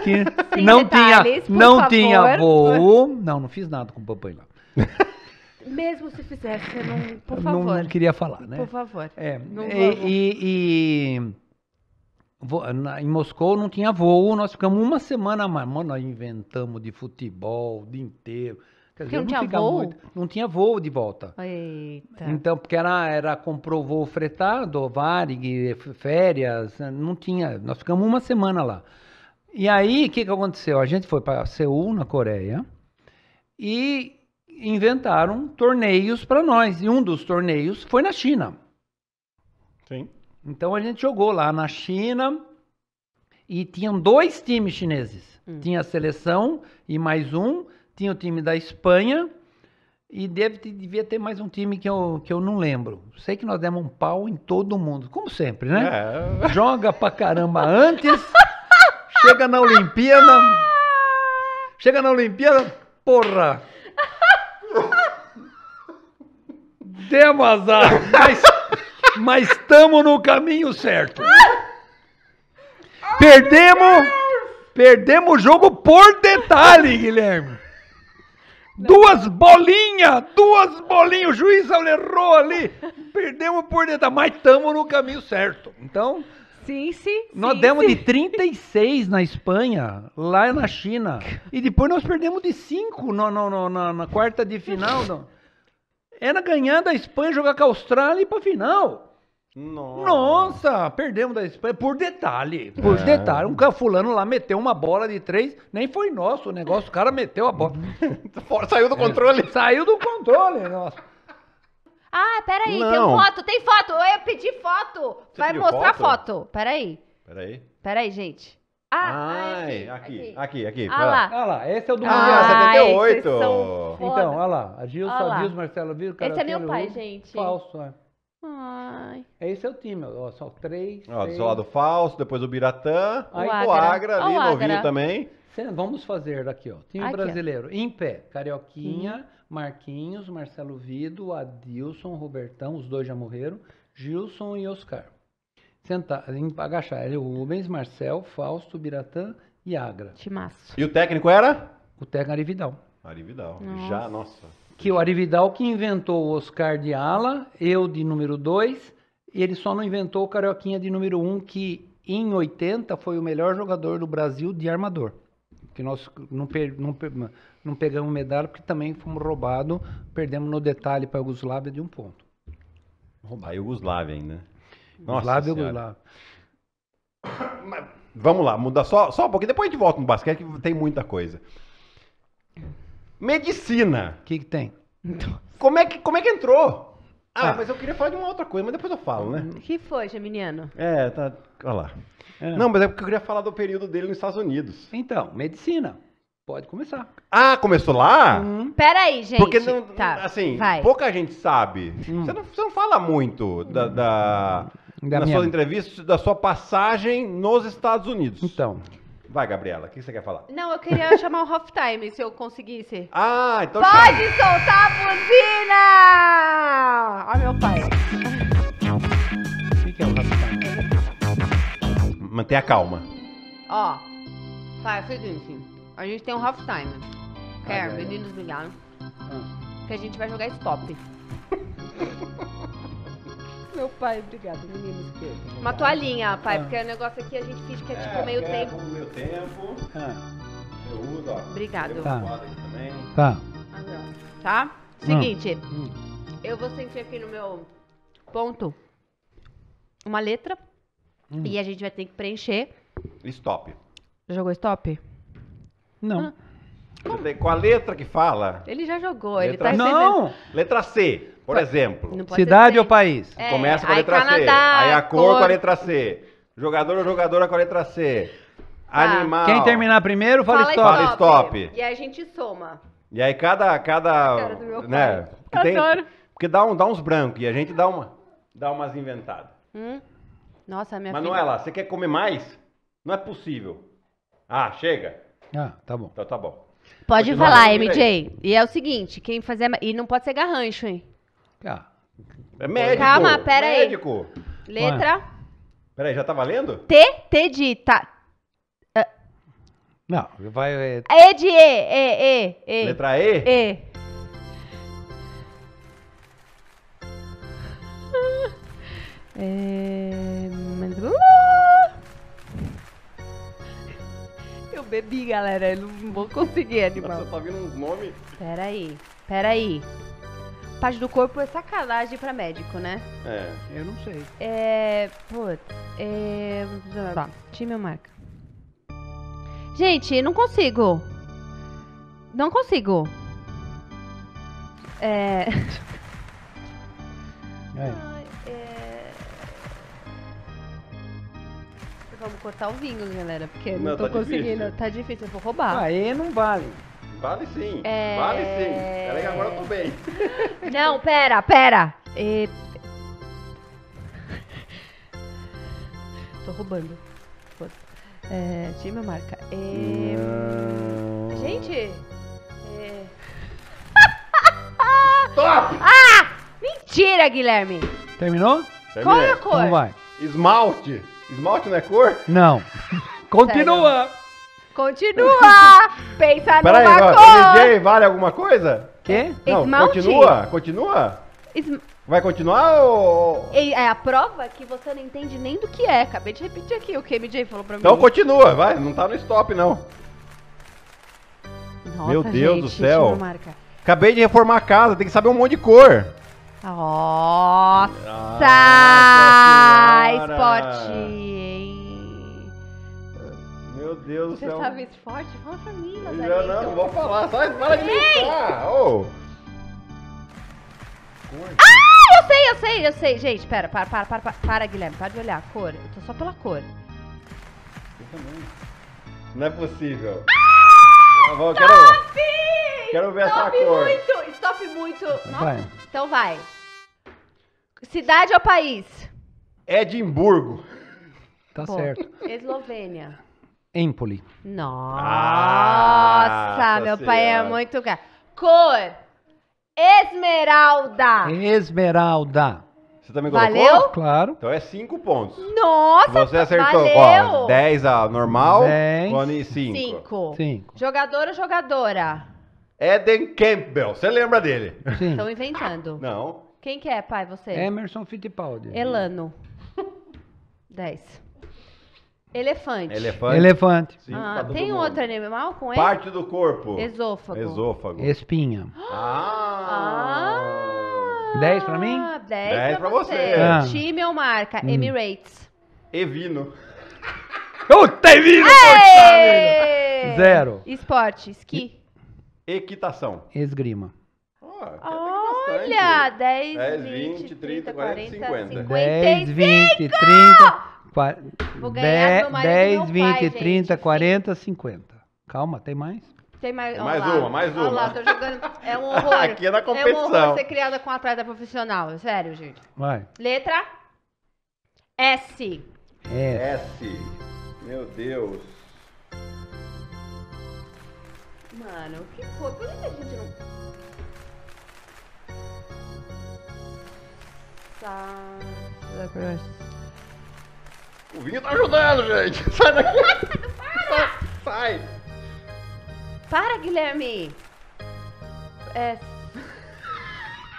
Que Sim, não detalhes, tinha, não favor. tinha voo. Não, não fiz nada com o papai lá. Mesmo se fizesse, não, por favor. Não, não queria falar, né? Por favor. É, e, e, e vo, na, em Moscou não tinha voo, nós ficamos uma semana mais. Mano, nós inventamos de futebol o dia inteiro. Quer porque não, não tinha voo? Muito, não tinha voo de volta. Eita. Então, porque era, era comprou voo fretado, Varig, férias, não tinha. Nós ficamos uma semana lá. E aí, o que, que aconteceu? A gente foi para Seul, na Coreia, e inventaram torneios para nós. E um dos torneios foi na China. Sim. Então a gente jogou lá na China e tinham dois times chineses. Hum. Tinha a seleção e mais um, tinha o time da Espanha e deve, devia ter mais um time que eu, que eu não lembro. Sei que nós demos um pau em todo mundo, como sempre, né? É. Joga pra caramba antes, chega na Olimpíada, chega na Olimpíada, porra! Demo azar, mas, mas estamos no caminho certo. Perdemos, perdemos o jogo por detalhe, Guilherme. Duas bolinhas! Duas bolinhas! O juiz errou ali! Perdemos por detalhe, mas estamos no caminho certo. Então. Sim, sim. Nós sim, demos sim. de 36 na Espanha, lá na China. E depois nós perdemos de 5 no, no, no, na, na, quarta de final. Era ganhar da Espanha, jogar com a Austrália e ir pra final. Nossa. Nossa, perdemos da Espanha. Por detalhe, por é. detalhe. Um fulano lá meteu uma bola de três, nem foi nosso o negócio, o cara meteu a bola. Saiu do é, controle. É. Saiu do controle, nossa. Ah, peraí, Não. tem foto, tem foto. Eu pedi foto. Você Vai mostrar foto? foto. Peraí. Peraí. Peraí, gente. Ah, ah Ai, aqui, aqui, aqui. aqui, ah, lá. ah lá, esse é o do ah, Mundial, ah, 78. Então, olha lá. A Gilson, ah, Marcelo, viu? Esse é meu pai, gente. Falso, é. Ai. É esse é o time, ó, só três. Ó, três. Isolado Falso, depois o Biratã, aí, o, Agra. ali, o novinho também. Vamos fazer aqui, ó. Time aqui, brasileiro, ó. em pé, Carioquinha, hum. Marquinhos, Marcelo Vido, Adilson, Robertão, os dois já morreram, Gilson e Oscar. Sentar, agachar, Rubens, Marcel, Fausto, Biratã e Agra. Timaço. E o técnico era? O técnico Arividal. Arividal. Já, nossa que o Arividal que inventou o Oscar de ala, eu de número 2, e ele só não inventou o Carioquinha de número 1, um, que em 80 foi o melhor jogador do Brasil de armador. Que nós não, não, não pegamos medalha porque também fomos roubados, perdemos no detalhe para a Yugoslávia de um ponto. Roubar a Yugoslávia ainda. Né? Nossa Yugoslávia. Vamos lá, mudar só, só um pouquinho, depois a gente volta no basquete que tem muita coisa. Medicina. O que, que tem? Então. Como é que, como é que entrou? Ah, Ah. mas eu queria falar de uma outra coisa, mas depois eu falo, né? O que foi, Geminiano? É, tá. Olha lá. é. Não, mas é porque eu queria falar do período dele nos Estados Unidos. então, medicina. Pode começar. Ah, começou lá? Hum. Pera aí, gente. Porque não, tá, assim, vai. pouca gente sabe. Hum. Você, não, você não fala muito da, da, da minha- suas entrevistas, da sua passagem nos Estados Unidos. Então, Vai, Gabriela, o que você quer falar? Não, eu queria chamar o halftime, se eu conseguisse. Ah, então... Pode soltar a buzina! Ah, meu pai. O que, é o halftime? Manter a calma. Ó, faz o seguinte. A gente tem um halftime. Quer, ah, meninos é. ligados. Que a gente vai jogar stop. Meu pai, obrigado, menino esquerdo. Uma toalhinha, pai, ah. porque o negócio aqui a gente finge que é, tipo é, meio tempo. tempo. Ah. Eu uso, ó. Obrigado. Tá. tá. Tá. Tá? Seguinte, hum. eu vou sentir aqui no meu ponto uma letra hum. e a gente vai ter que preencher. Stop. Jogou stop? Não. Ah. Com a letra que fala. Ele já jogou, letra ele tá Não! Letra C. Por exemplo, cidade ou país? É, Começa com a letra Canadá, C. Aí a cor, cor, com a letra C. Jogador ou jogadora com a letra C. Tá. Animal. Quem terminar primeiro, fala, fala stop. Fala stop. E a gente soma. E aí cada. cada né, porque, tem, porque dá, um, dá uns brancos e a gente dá, uma, dá umas inventadas. Hum? Nossa, minha Manuela, filha... você quer comer mais? Não é possível. Ah, chega. Ah, tá bom. Então tá bom. Pode Continua falar, MJ. E é o seguinte, quem fazer. E não pode ser garrancho, hein? é médico. Calma, pera aí. Médico. Letra. Peraí, já tá valendo? T, T de tá. Não, vai. É... E de E, E, E, E. Letra E? E. É... Eu bebi, galera. Eu não vou conseguir animar. Você tá vindo uns nomes? Peraí, peraí parte do corpo é sacanagem pra médico, né? É. Eu não sei. É. Putz. É. Tá. Time ou marca? Gente, não consigo. Não consigo. É. Ai, é... Vamos cortar o vinho, galera, porque não, não tô tá conseguindo. Difícil. Tá difícil, eu vou roubar. Aí não vale. Vale sim. É... Vale sim. Peraí, tá agora eu tô bem. Não, pera, pera. E... Tô roubando. É, time marca. E... Gente. É... Ah! Mentira, Guilherme. Terminou? Terminei. Qual é a cor? Como então vai? Esmalte. Esmalte não é cor? Não. Continua. Continua! Pensa Pera numa aí, cor! MJ vale alguma coisa? Quê? Não, Esmalte. continua, continua. Vai continuar ou... É a prova que você não entende nem do que é. Acabei de repetir aqui o que MJ falou pra então mim. Então continua, vai, não tá no stop não. Nossa, Meu Deus gente, do céu. marca. Acabei de reformar a casa, tem que saber um monte de cor. Nossa! Nossa Senhora. Deus do céu. Você sabe isso forte? Fala pra mim, Nazaré. Não, não, não vou falar. sai para de gritar. Oh. Ah, eu sei, eu sei, eu sei. Gente, pera, para, para, para, para, Guilherme. Para de olhar a cor. Eu tô só pela cor. Eu também. Não é possível. Ah, vou, tá quero, quero ver essa cor. muito, stop muito. Nossa, vai. então vai. Cidade ou país? Edimburgo. Tá Pô, certo. Eslovênia. Empoli. Nossa, ah, meu pai é muito caro. Cor, esmeralda. Esmeralda. Você também colocou? Valeu? Claro. Então é cinco pontos. Nossa, Você acertou. Valeu. Dez a normal, Cone cinco. Cinco. Jogador ou jogadora? Eden Campbell. Você lembra dele? Sim. Estão inventando. Não. Quem que é, pai, você? Emerson Fittipaldi. Elano. Dez. Elefante. Elefante. Elefante. Sim, ah, tá tem outro animal com ele? Parte do corpo. Esôfago. Esôfago. Espinha. Ah! ah 10 pra mim? 10, 10 pra você. você. Ah. Time ou marca? Hum. Emirates. Evino. Puta, Evino! Zero. Esporte, esqui. Equitação. Esgrima. Ah, Olha, 10, 10 20, 30, 40, 40 50. 10, 20, 30... Vou ganhar 10, 20, pai, 30, gente. 40, 50. Calma, tem mais? Tem mais, mais uma, mais uma. Lá, jogando, é um horror. Aqui é da competição. É um horror ser criada com atleta profissional. Sério, gente. Vai. Letra S. S. S. Meu Deus. Mano, o que foi? Por que a gente não. Tá. O vinho tá ajudando, gente. Sai daqui. Para. sai. Para, Guilherme. É...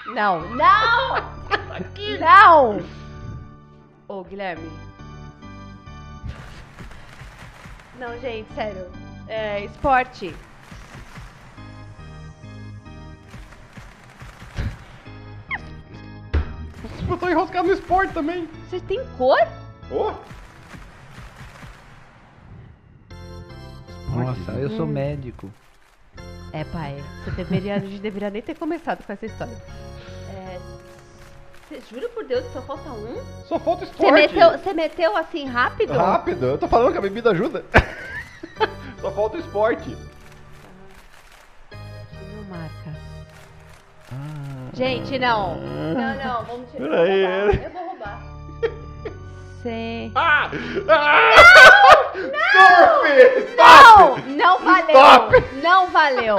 Não, não! Aqui. Não! Ô, Guilherme. Não, gente, sério. É, esporte. Eu tô enroscado no esporte também. Vocês têm cor? Oh. Nossa, eu sou hum. médico. É, pai, você deveria, a gente deveria nem ter começado com essa história. É, juro por Deus que só falta um? Só falta Você esporte. meteu, você meteu assim rápido? Rápido, eu tô falando que a bebida ajuda. Só falta esporte. Dinamarca. Ah. Gente, não. Não, não, vamos tirar. Eu vou roubar. Sim. Ah! Ah! Não! Surf! Stop! Não! Não valeu! Stop! Não valeu!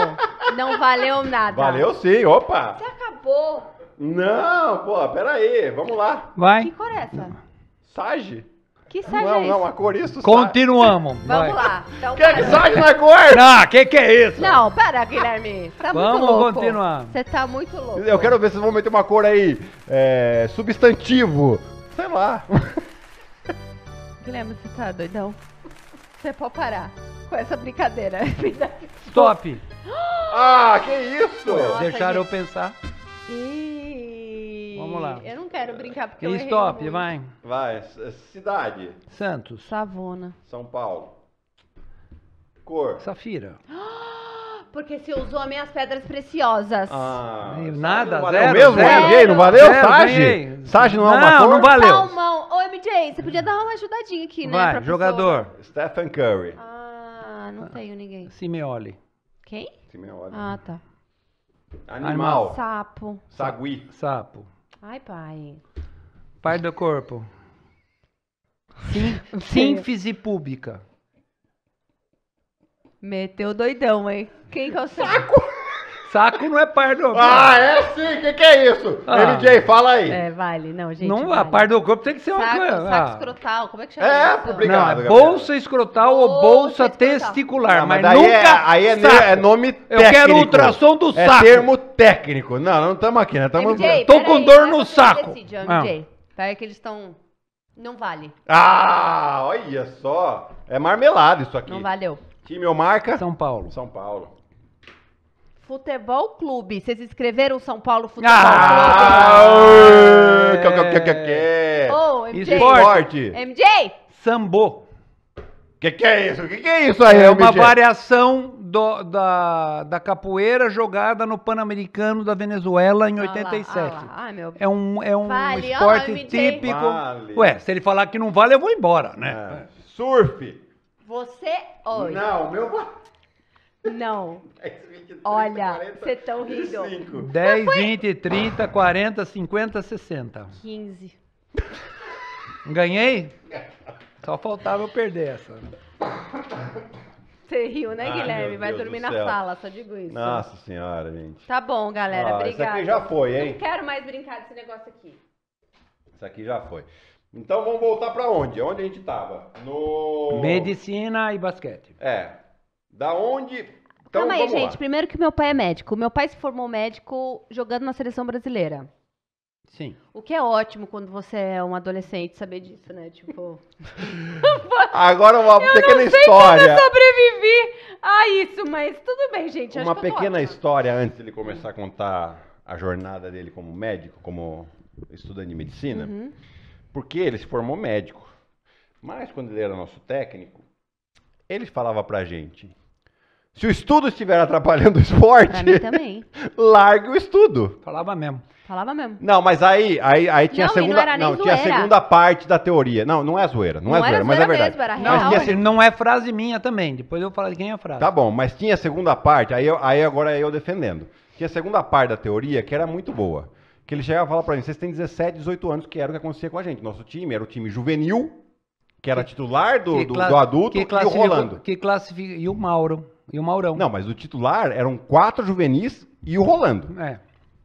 Não valeu nada. Valeu sim, opa! Você acabou! Não, pô, peraí, vamos lá. Vai. Que cor é essa? Sage? Que sage é é não, é isso? Não, a cor isso Continuamos. Vamos lá. Então, Quer que é sage na cor? Não, ah, que que é isso? Não, pera, Guilherme. Tá Vamos muito louco. continuar. Você tá muito louco. Eu quero ver se vocês vão meter uma cor aí, é, substantivo. Sei lá. Guilherme, você tá doidão. Você pode parar com essa brincadeira. Stop! ah, que isso? Nossa, Deixaram gente. eu pensar. E... Vamos lá. Eu não quero brincar porque e eu Stop, muito. vai. Vai. Cidade. Santos. Savona. São Paulo. Cor. Safira. Porque se usou minhas pedras preciosas. Ah, nada, zero, mesmo? Zero, não valeu? Sage? Sage não, é uma cor? Não, valeu. Salmão. Oi, você podia dar uma ajudadinha aqui, né? Vai, jogador. Pessoa? Stephen Curry. Ah, não ah. tenho ninguém. Simeoli. Quem? Simeoli. Ah, tá. Animal. Sapo. Sagui. Sapo. Ai, pai. Pai do corpo. sínfise pública. Meteu doidão, hein? Quem que é o saco? Saco não é par do ah, corpo. Ah, é sim, o que, que é isso? Ah. MJ, fala aí. É, vale, não, gente. Não, vale. a par do corpo tem que ser saco, uma coisa. Saco ah. escrotal, como é que chama? É, isso? obrigado. Não, é bolsa escrotal bolsa ou bolsa testicular, não, mas, mas nunca. É, aí é, é, nome técnico. Eu quero ultrassom do é saco. É termo técnico. Não, não estamos aqui, né? Estamos. Tô com aí, dor no saco. Decide, MJ. Ah. Peraí que eles estão. Não vale. Ah, olha só. É marmelada isso aqui. Não valeu. Time ou marca? São Paulo. São Paulo. Futebol Clube. Vocês escreveram São Paulo Futebol ah, Clube? Ah! Que, que, que, que. Oh, MJ. Esporte. MJ? Sambo. O que, que é isso? O que, que é isso aí, É uma MJ? variação do, da, da capoeira jogada no Pan-Americano da Venezuela em 87. Ah lá, ah lá. Ai, meu... É um, é um vale, esporte típico. Vale. Ué, se ele falar que não vale, eu vou embora, né? É. Surf. Você. Olha. Não, meu. Não. É Olha, 40, você tão rindo. 10, foi... 20, 30, 40, 50, 60. 15. Ganhei? Só faltava eu perder essa. Você riu, né, Ai, Guilherme? Vai dormir na sala, só digo isso. Nossa senhora, gente. Tá bom, galera. Ah, obrigada. Isso aqui já foi, hein? Não quero mais brincar desse negócio aqui. Isso aqui já foi. Então vamos voltar para onde? Onde a gente tava? No. Medicina e basquete. É. Da onde então, Calma aí, gente. Lá. Primeiro que meu pai é médico. Meu pai se formou médico jogando na seleção brasileira. Sim. O que é ótimo quando você é um adolescente saber disso, né? Tipo. Agora uma eu pequena não sei história. Como eu sobrevivi a isso, mas tudo bem, gente. Uma pequena história antes de ele começar a contar a jornada dele como médico, como estudante de medicina. Uhum. Porque ele se formou médico. Mas quando ele era nosso técnico, ele falava pra gente se o estudo estiver atrapalhando o esporte, Pra mim também. largue o estudo. Falava mesmo. Falava mesmo. Não, mas aí, aí, aí tinha Não, a não segunda, tinha a segunda parte da teoria. Não, não é zoeira, não, é zoeira, mas é verdade. mesmo, era Não, real. não é frase minha também. Depois eu falo de quem é a frase. Tá bom, mas tinha a segunda parte, aí, eu- aí agora é eu defendendo. Tinha a segunda parte da teoria que era muito boa. Que ele chegava e falava para mim, vocês têm 17, 18 anos, que era o que acontecia com a gente. Nosso time era o time juvenil, que era titular do, do, do adulto, e o Rolando. Que classifica, e o Mauro. E o Maurão. Não, mas o titular eram quatro juvenis e o Rolando. É.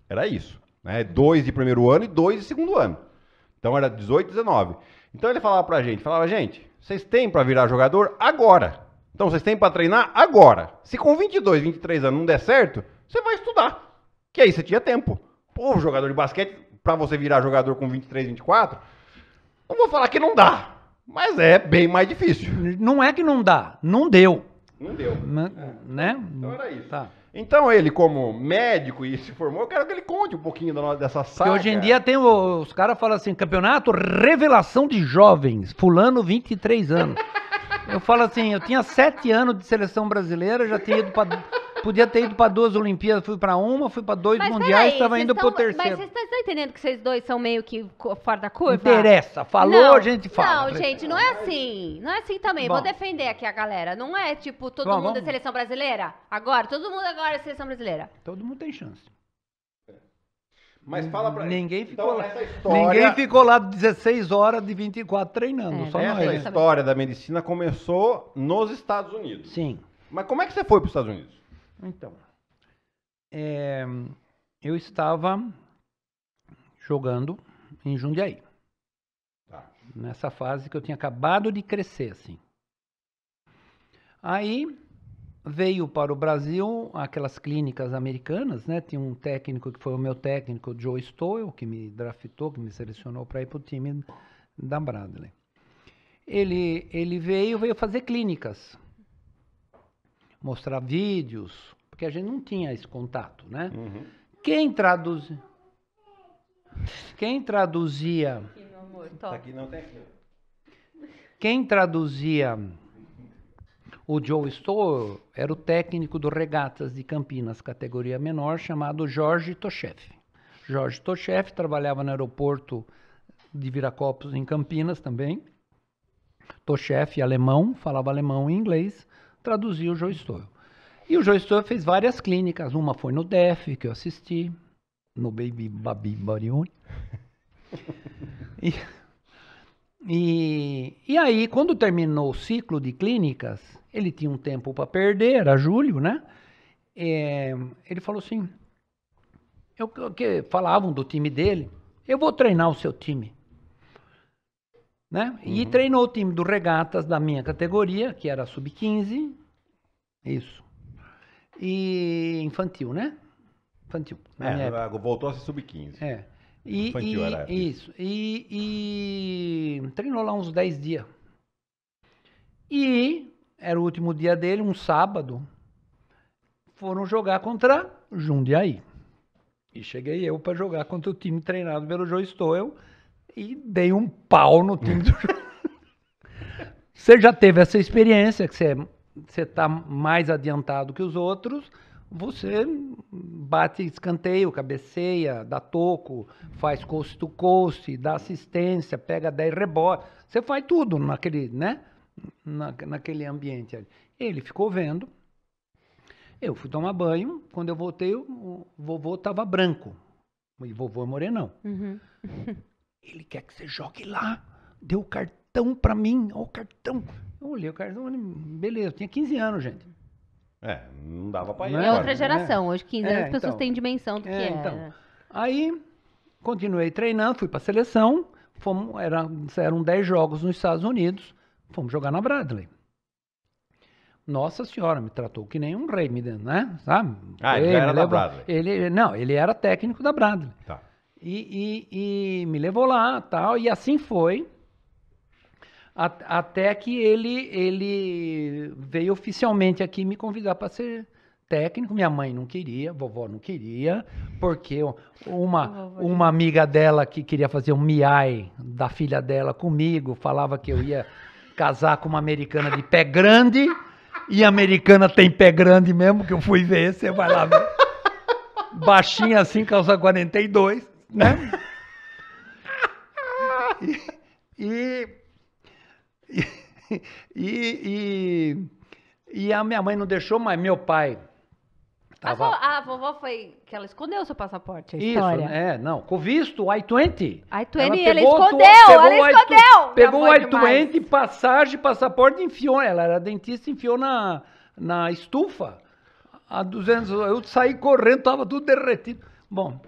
Era isso. Né? Dois de primeiro ano e dois de segundo ano. Então era 18, 19. Então ele falava pra gente, falava, gente, vocês têm para virar jogador agora. Então vocês têm para treinar agora. Se com 22, 23 anos não der certo, você vai estudar. Que aí você tinha tempo. Pô, jogador de basquete, para você virar jogador com 23, 24, não vou falar que não dá, mas é bem mais difícil. Não é que não dá, não deu. Não deu. é. Então, né? Então era isso. Tá. Então ele, como médico e se formou, eu quero que ele conte um pouquinho da, dessa saga. Porque hoje em dia tem os caras falam assim, campeonato revelação de jovens, fulano 23 anos. eu falo assim, eu tinha 7 anos de seleção brasileira, já tinha ido para Podia ter ido para duas Olimpíadas, fui para uma, fui para dois mas mundiais, estava indo para o terceiro. Mas vocês estão entendendo que vocês dois são meio que fora da curva? Interessa, falou, não, a gente fala. Não, gente, não é assim. Não é assim também. Bom. Vou defender aqui a galera. Não é tipo todo Bom, mundo da é seleção brasileira? Agora, todo mundo agora é seleção brasileira. Todo mundo tem chance. Mas fala pra ninguém então, ficou, então, história... ninguém ficou lá 16 horas de 24 treinando. É, só essa nós. história da medicina começou nos Estados Unidos. Sim. Mas como é que você foi para os Estados Unidos? Então, é, eu estava jogando em Jundiaí. Tá. Nessa fase que eu tinha acabado de crescer, assim. Aí veio para o Brasil aquelas clínicas americanas, né? Tinha um técnico que foi o meu técnico, o Joe Stoll, que me draftou, que me selecionou para ir para o time da Bradley. Ele, ele veio, veio fazer clínicas mostrar vídeos, porque a gente não tinha esse contato, né? Uhum. Quem traduzia? Quem traduzia? Aqui, meu amor, tá aqui não tá Quem traduzia o Joe Stoll era o técnico do Regatas de Campinas, categoria menor, chamado Jorge Tochev. Jorge Tochev trabalhava no aeroporto de Viracopos, em Campinas também. Tochev, alemão, falava alemão e inglês traduzia o Joe Stoll. E o Joe Stoll fez várias clínicas. Uma foi no DEF, que eu assisti, no Baby Babi Barione. e, e, e, aí, quando terminou o ciclo de clínicas, ele tinha um tempo para perder, era julho, né? É, ele falou assim: eu, que falavam do time dele, eu vou treinar o seu time. Né? Uhum. E treinou o time do Regatas da minha categoria, que era sub-15. Isso. E infantil, né? Infantil. É, voltou a ser sub-15. É. E, infantil e, era. Isso. isso. E, e treinou lá uns 10 dias. E era o último dia dele, um sábado. Foram jogar contra Jundiaí. E cheguei eu para jogar contra o time treinado pelo Joe Stoel e dei um pau no time do Você já teve essa experiência, que você, você tá mais adiantado que os outros, você bate escanteio, cabeceia, dá toco, faz coast to coast, dá assistência, pega 10 rebotes. Você faz tudo naquele, né? Na, naquele ambiente ali. Ele ficou vendo. Eu fui tomar banho. Quando eu voltei, o vovô estava branco. E vovô é morenão. Uhum. Ele quer que você jogue lá. Deu o cartão para mim, ó o cartão. Eu olhei o cartão, beleza, eu tinha 15 anos, gente. É, não dava pra ir. É outra né? geração, né? hoje 15 é, anos as pessoas então. têm dimensão do que é, é. Então. Aí, continuei treinando, fui pra seleção, fomos, era, eram 10 jogos nos Estados Unidos, fomos jogar na Bradley. Nossa senhora, me tratou que nem um rei, me dando, né? Sabe? Ah, ele, ele era da Bradley. Ele, não, ele era técnico da Bradley. Tá. E, e, e me levou lá, tal, e assim foi, até que ele, ele veio oficialmente aqui me convidar para ser técnico. Minha mãe não queria, vovó não queria, porque uma, uma amiga dela que queria fazer um miai da filha dela comigo, falava que eu ia casar com uma americana de pé grande, e americana tem pé grande mesmo, que eu fui ver, você vai lá ver. Baixinha assim, calça 42 né? e, e, e, e, a minha mãe não deixou, mas meu pai. Tava... A, vovó foi que ela escondeu seu passaporte, Isso, é, não. Com visto, I-20. I-20, ela, escondeu, ela escondeu. Pegou o é I-20, passagem, passaporte, enfiou. Ela era dentista, enfiou na, na estufa. A 200, eu saí correndo, tava tudo derretido. Bom,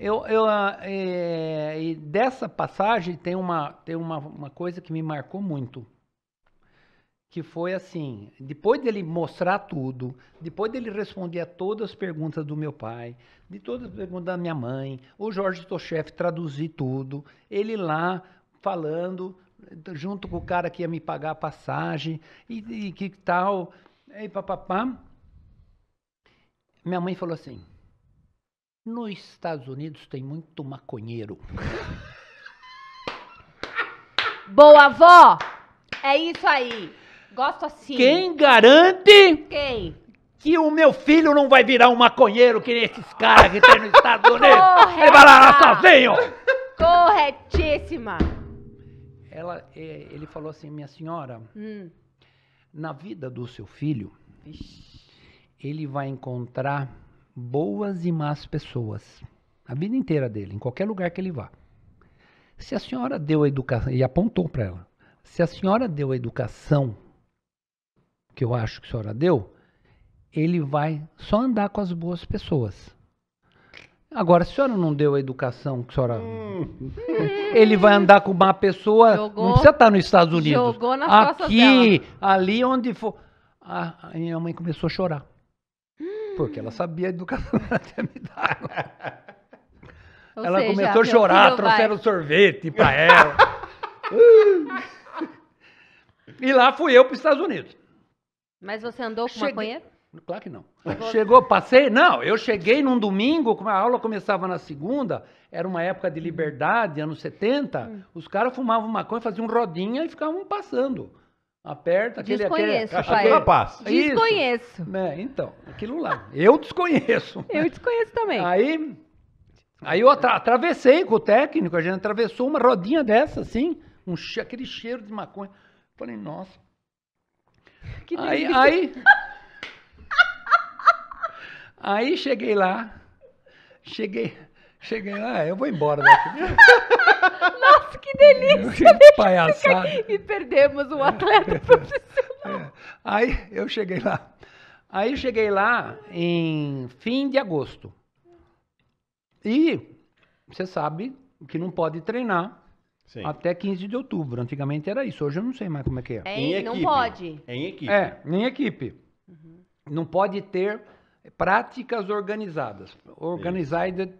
eu, eu, ah, é, e dessa passagem tem, uma, tem uma, uma coisa que me marcou muito. Que foi assim: depois dele mostrar tudo, depois dele responder a todas as perguntas do meu pai, de todas as perguntas da minha mãe, o Jorge Tochef traduzir tudo, ele lá falando, junto com o cara que ia me pagar a passagem, e, e que tal, e papapá. Minha mãe falou assim. Nos Estados Unidos tem muito maconheiro. Boa, avó! É isso aí. Gosto assim. Quem garante? Quem? Que o meu filho não vai virar um maconheiro que nem esses caras que tem nos Estados Unidos. Ele vai lá sozinho. Corretíssima. Ela, é, ele falou assim, minha senhora, hum. na vida do seu filho, Ixi. ele vai encontrar boas e más pessoas. A vida inteira dele, em qualquer lugar que ele vá. Se a senhora deu a educação, e apontou para ela, se a senhora deu a educação que eu acho que a senhora deu, ele vai só andar com as boas pessoas. Agora, se a senhora não deu a educação que a senhora. Hum. Ele vai andar com uma pessoa. Jogou, não precisa estar tá nos Estados Unidos. Jogou nas Aqui, ali onde for. Ah, a minha mãe começou a chorar. Porque ela sabia a educação que ela tinha me dado. Ou ela seja, começou a chorar, trouxeram vai. sorvete para ela. e lá fui eu para os Estados Unidos. Mas você andou com Cheguei... maconheiro? Claro que não. Chegou, passei. Não, eu cheguei num domingo, como a aula começava na segunda, era uma época de hum. liberdade, anos 70. Hum. Os caras fumavam maconha, faziam rodinha e ficavam passando aperta aquele, desconheço, aquele, aquele rapaz. É desconheço. Isso, né? Então, aquilo lá. Eu desconheço. Eu desconheço também. Aí, aí eu atra atravessei com o técnico, a gente atravessou uma rodinha dessa, assim, um che aquele cheiro de maconha. Falei, nossa. Que aí, delícia. aí, aí cheguei lá, cheguei, cheguei lá, ah, eu vou embora daqui. Não. Nossa, que delícia! Que palhaçada. E perdemos um atleta é. profissional. É. Aí eu cheguei lá. Aí eu cheguei lá em fim de agosto. E você sabe que não pode treinar Sim. até 15 de outubro. Antigamente era isso, hoje eu não sei mais como é que é. é em, não pode. É em equipe. É, em equipe. Uhum. Não pode ter práticas organizadas. Organized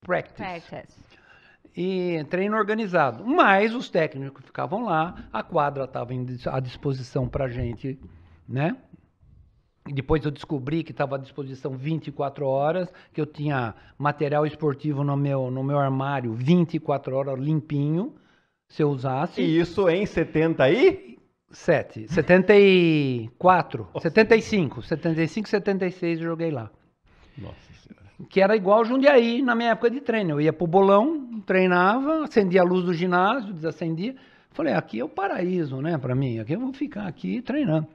practice. practice e treino organizado. Mas os técnicos ficavam lá, a quadra estava à disposição para gente, né? E depois eu descobri que estava à disposição 24 horas, que eu tinha material esportivo no meu, no meu armário 24 horas limpinho, se eu usasse. E isso em 70 aí? 7, 74, Nossa. 75, 75, 76 eu joguei lá. Nossa que era igual Jundiaí na minha época de treino. Eu ia pro bolão, treinava, acendia a luz do ginásio, desacendia. Falei, aqui é o paraíso, né, para mim. Aqui eu vou ficar aqui treinando.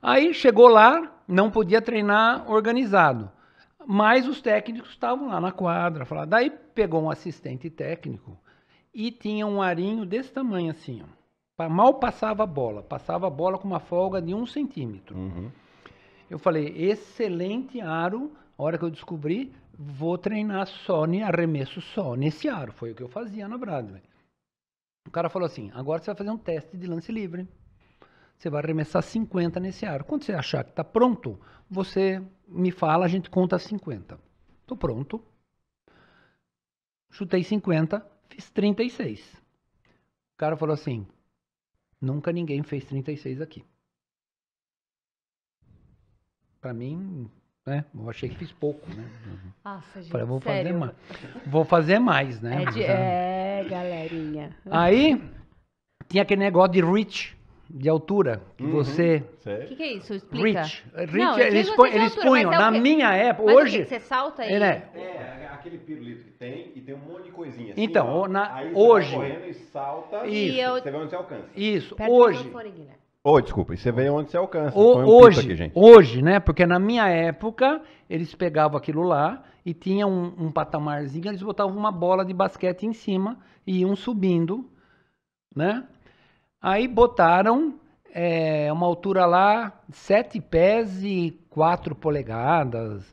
Aí chegou lá, não podia treinar organizado. Mas os técnicos estavam lá na quadra. Falaram. Daí pegou um assistente técnico e tinha um arinho desse tamanho assim. Ó. Mal passava a bola. Passava a bola com uma folga de um centímetro. Uhum. Eu falei, excelente aro a hora que eu descobri, vou treinar só arremesso só nesse aro. Foi o que eu fazia na Bradley. O cara falou assim: agora você vai fazer um teste de lance livre. Você vai arremessar 50 nesse aro. Quando você achar que está pronto, você me fala, a gente conta 50. Estou pronto. Chutei 50, fiz 36. O cara falou assim: nunca ninguém fez 36 aqui. Para mim, né? Eu achei que fiz pouco, né? Uhum. Nossa, gente, Falei, vou sério? fazer mais. Vou fazer mais, né? É, de, ah. é galerinha. Aí, tinha aquele negócio de reach, de altura, que uhum. você... O que, que, é isso? Explica. Reach. reach Não, eles, assim, põe, eles altura, punham, é na que... minha é época, mas hoje... Que você salta aí? É, né? É, aquele pirulito que tem, e tem um monte de coisinha. Assim, então, ó, na, hoje... Tá correndo e salta, isso, e eu... você vai onde você alcança. Isso, Perto hoje... Ou, oh, desculpa, e você vê onde você alcança. O, um hoje, aqui, gente. hoje, né? Porque na minha época, eles pegavam aquilo lá e tinha um, um patamarzinho, eles botavam uma bola de basquete em cima e iam subindo, né? Aí botaram é, uma altura lá de 7 pés e 4 polegadas,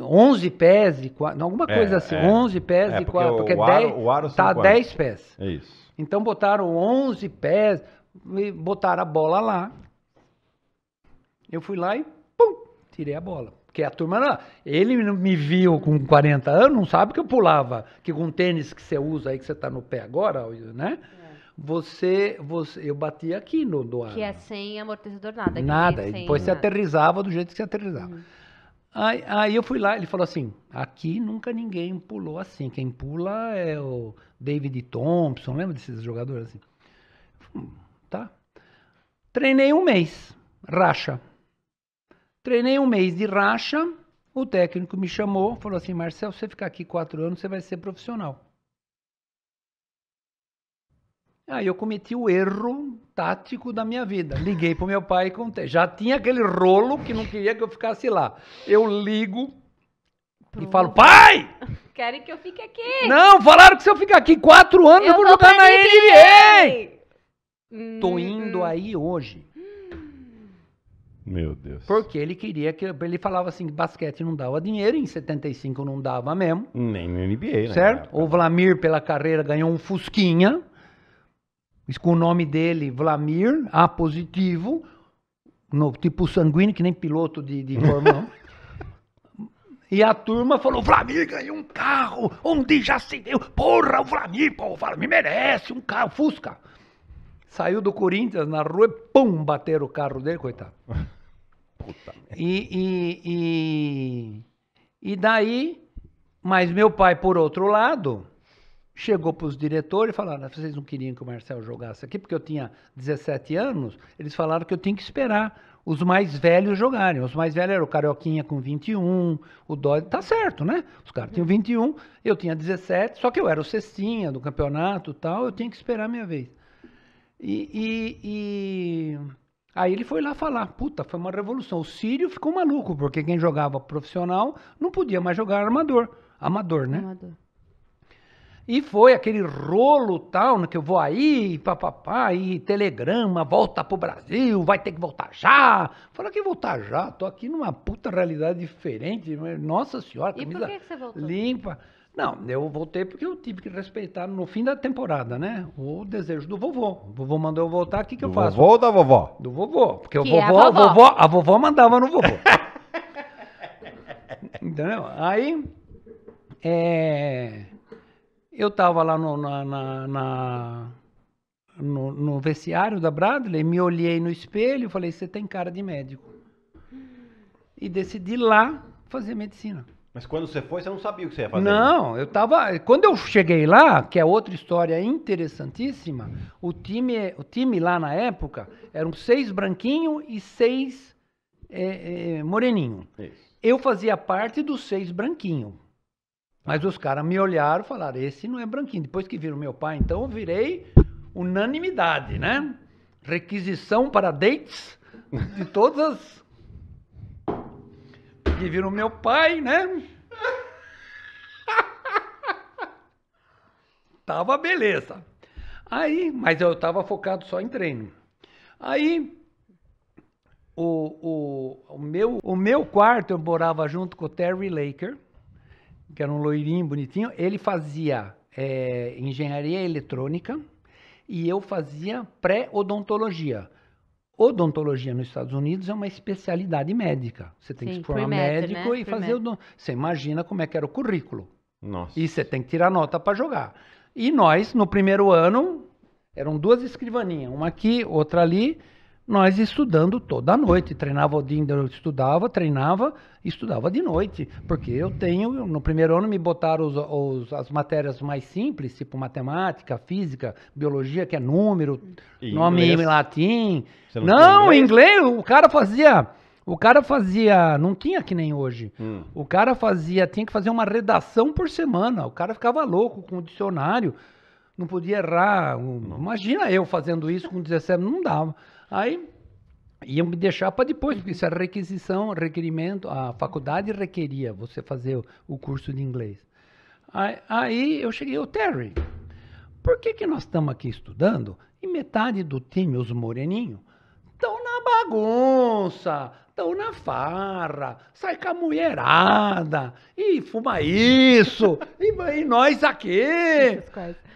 11 pés e 4, alguma é, coisa é, assim, é. 11 pés é, e 4, porque, o, porque o 10, aro, o aro tá 4. 10 pés. É isso. Então botaram 11 pés, me botaram a bola lá. Eu fui lá e pum, tirei a bola. Porque a turma, não, ele me viu com 40 anos, não sabe que eu pulava, que com o tênis que você usa aí, que você está no pé agora, né? É. Você, você, eu bati aqui no do ar. Que é sem amortecedor, nada. Nada, e sem, depois você aterrizava do jeito que você aterrizava. Uhum. Aí, aí, eu fui lá, ele falou assim: aqui nunca ninguém pulou assim. Quem pula é o David Thompson, lembra desses jogadores assim? Treinei um mês, racha. Treinei um mês de racha. O técnico me chamou, falou assim: Marcel, você ficar aqui quatro anos, você vai ser profissional. Aí eu cometi o erro tático da minha vida. Liguei pro meu pai e contei. Já tinha aquele rolo que não queria que eu ficasse lá. Eu ligo Pronto. e falo: pai! Querem que eu fique aqui? Não, falaram que se eu ficar aqui quatro anos eu, eu vou jogar na NBA! NBA! Tô indo uhum. aí hoje. Meu Deus. Porque ele queria que. Ele falava assim que basquete não dava dinheiro, em 75 não dava mesmo. Nem no NBA, né? Certo? O Vlamir, pela carreira, ganhou um Fusquinha. Com o nome dele, Vlamir, A positivo. No, tipo sanguíneo, que nem piloto de, de formão. E a turma falou: Vlamir ganhou um carro, onde já se deu. Porra, o Vlamir, pô, o Vlamir merece um carro, Fusca. Saiu do Corinthians na rua e pum, bateram o carro dele, coitado. Puta e, e, e, e daí, mas meu pai, por outro lado, chegou para os diretores e falaram: vocês não queriam que o Marcel jogasse aqui, porque eu tinha 17 anos. Eles falaram que eu tinha que esperar os mais velhos jogarem. Os mais velhos eram o Carioquinha com 21, o Dói. Tá certo, né? Os caras tinham 21, eu tinha 17, só que eu era o cestinha do campeonato tal, eu tinha que esperar a minha vez. E, e, e, aí ele foi lá falar, puta, foi uma revolução. O Sírio ficou maluco, porque quem jogava profissional não podia mais jogar armador. Amador, né? Amador. E foi aquele rolo tal, né, que eu vou aí, papapá, e telegrama, volta pro Brasil, vai ter que voltar já. Fala que voltar já, tô aqui numa puta realidade diferente. Nossa senhora, camisa e por que, que você voltou? limpa. Não, eu voltei porque eu tive que respeitar no fim da temporada, né? O desejo do vovô. O vovô mandou eu voltar, o que, que eu faço? Do vovô ou da vovó? Do vovô, porque que o é vovô, é a, vovó. vovó, a vovó mandava no vovô. Entendeu? Aí, é, eu tava lá no, na, na, na no, no, vestiário da Bradley, me olhei no espelho e falei, você tem cara de médico. E decidi lá fazer medicina. Mas quando você foi, você não sabia o que você ia fazer. Né? Não, eu tava. Quando eu cheguei lá, que é outra história interessantíssima, o time, o time lá na época eram seis branquinho e seis é, é, moreninho. Eu fazia parte dos seis branquinho. Tá. Mas os caras me olharam e falaram: esse não é branquinho. Depois que viram meu pai, então eu virei unanimidade, né? Requisição para dates de todas as que virou meu pai, né? tava beleza. Aí, mas eu tava focado só em treino. Aí o, o, o, meu, o meu quarto eu morava junto com o Terry Laker, que era um loirinho bonitinho. Ele fazia é, engenharia eletrônica e eu fazia pré-odontologia. Odontologia nos Estados Unidos é uma especialidade médica. Você tem Sim, que se formar médico né? e fazer odont... Você imagina como é que era o currículo. Nossa. E você tem que tirar nota para jogar. E nós, no primeiro ano, eram duas escrivaninhas, uma aqui, outra ali, nós estudando toda a noite. Treinava o dia eu estudava, treinava, estudava de noite. Porque eu tenho, no primeiro ano me botaram os, os, as matérias mais simples, tipo matemática, física, biologia, que é número, e nome em latim. Não, não inglês? inglês, o cara fazia... O cara fazia, não tinha que nem hoje. Hum. O cara fazia, tinha que fazer uma redação por semana. O cara ficava louco com o dicionário, não podia errar. Não. Imagina eu fazendo isso com 17, não dava. Aí iam me deixar para depois, porque isso era requisição, requerimento, a faculdade requeria você fazer o, curso de inglês. Aí, aí eu cheguei, o Terry, por que, que nós estamos aqui estudando e metade do time, os moreninhos, estão na bagunça, estão na farra, sai com a mulherada, e fuma isso, e, e, nós aqui.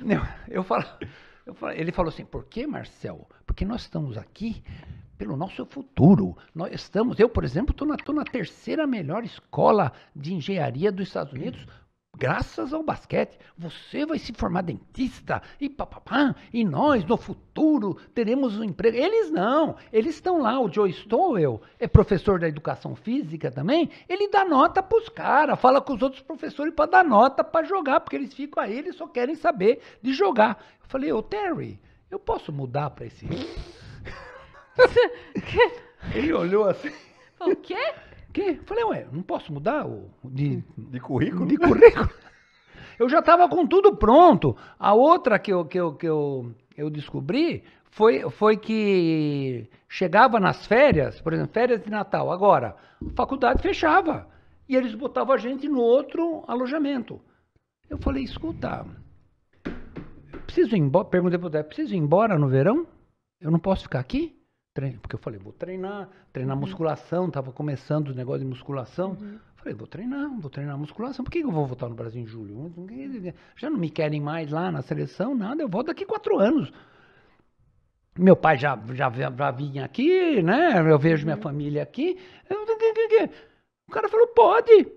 Eu, eu falo, eu falo, ele falou assim, por que, Marcel? porque nós estamos aqui pelo nosso futuro. Nós estamos, eu, por exemplo, estou na, na, terceira melhor escola de engenharia dos Estados Unidos. Graças ao basquete, você vai se formar dentista e papapá, e nós no futuro teremos um emprego. Eles não, eles estão lá. O Joe Stowell é professor da educação física também. Ele dá nota para os caras, fala com os outros professores para dar nota para jogar, porque eles ficam aí, eles só querem saber de jogar. Eu falei, ô Terry, eu posso mudar para esse. Ele olhou assim. O quê? quê? Falei, ué, não posso mudar o, de, de currículo? De currículo. Eu já estava com tudo pronto. A outra que eu, que eu, que eu, eu descobri foi, foi que chegava nas férias, por exemplo, férias de Natal. Agora, a faculdade fechava. E eles botavam a gente no outro alojamento. Eu falei, escuta, preciso ir embora? Perguntei pro técnico, preciso ir embora no verão? Eu não posso ficar aqui? porque eu falei, vou treinar, treinar uhum. musculação, tava começando o negócio de musculação. Uhum. Falei, vou treinar, vou treinar musculação. Por que eu vou voltar no Brasil em julho? Já não me querem mais lá na seleção, nada, eu volto daqui quatro anos. Meu pai já, já, já vinha aqui, né? Eu vejo minha uhum. família aqui. O cara falou, pode.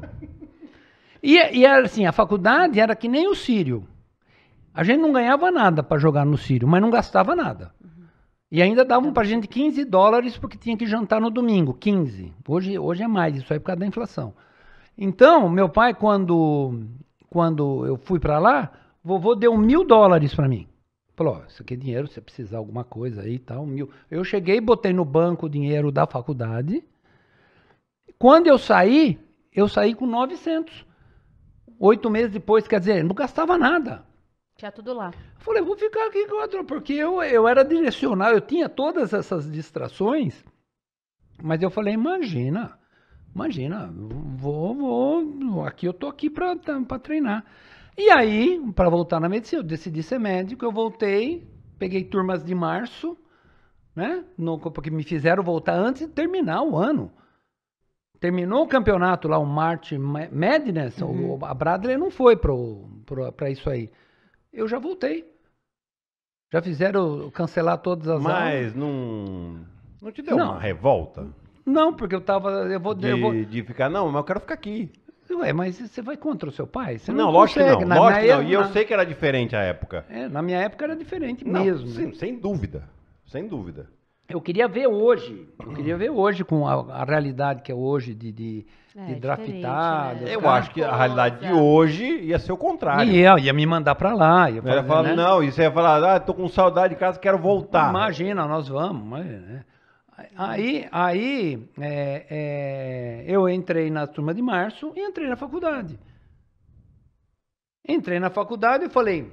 e, e assim, a faculdade era que nem o Sírio. A gente não ganhava nada para jogar no Sírio, mas não gastava nada. Uhum. E ainda davam para gente 15 dólares porque tinha que jantar no domingo, 15. Hoje, hoje é mais, isso aí é por causa da inflação. Então, meu pai, quando, quando eu fui para lá, vovô deu mil dólares para mim. Falou, isso aqui é dinheiro, você precisar alguma coisa aí e tal, mil. Eu cheguei, botei no banco o dinheiro da faculdade. Quando eu saí, eu saí com 900. Oito meses depois, quer dizer, não gastava nada. Tinha tudo lá. Falei, vou ficar aqui com a porque eu, eu era direcional, eu tinha todas essas distrações, mas eu falei, imagina, imagina, vou, vou, aqui eu tô aqui para treinar. E aí, para voltar na medicina, eu decidi ser médico, eu voltei, peguei turmas de março, né? No, porque me fizeram voltar antes de terminar o ano. Terminou o campeonato lá, o March Madness, uhum. o, a Bradley não foi para isso aí eu já voltei. Já fizeram cancelar todas as Mas aulas. não, não te deu Não. uma revolta? Não, porque eu tava. Eu vou. De, eu vou de ficar, não, mas eu quero ficar aqui. ué, mas você vai contra o seu pai? Você não, lógico que não. Na lógico que não. E eu sei que era diferente a época. é, na minha época era diferente Não, mesmo. sim, sem dúvida. Sem dúvida eu queria ver hoje, eu queria hum. ver hoje com a, a realidade que é hoje de, de, é, de draftar. Né? Eu acho que a realidade de hoje ia ser o contrário. Ia, ia me mandar para lá. Ia fazer, ia falar, né? não, isso você ia falar, ah, tô com saudade de casa, quero voltar. Imagina, nós vamos. Imagina, né? Aí, aí é, é, eu entrei na turma de março e entrei na faculdade. Entrei na faculdade e falei,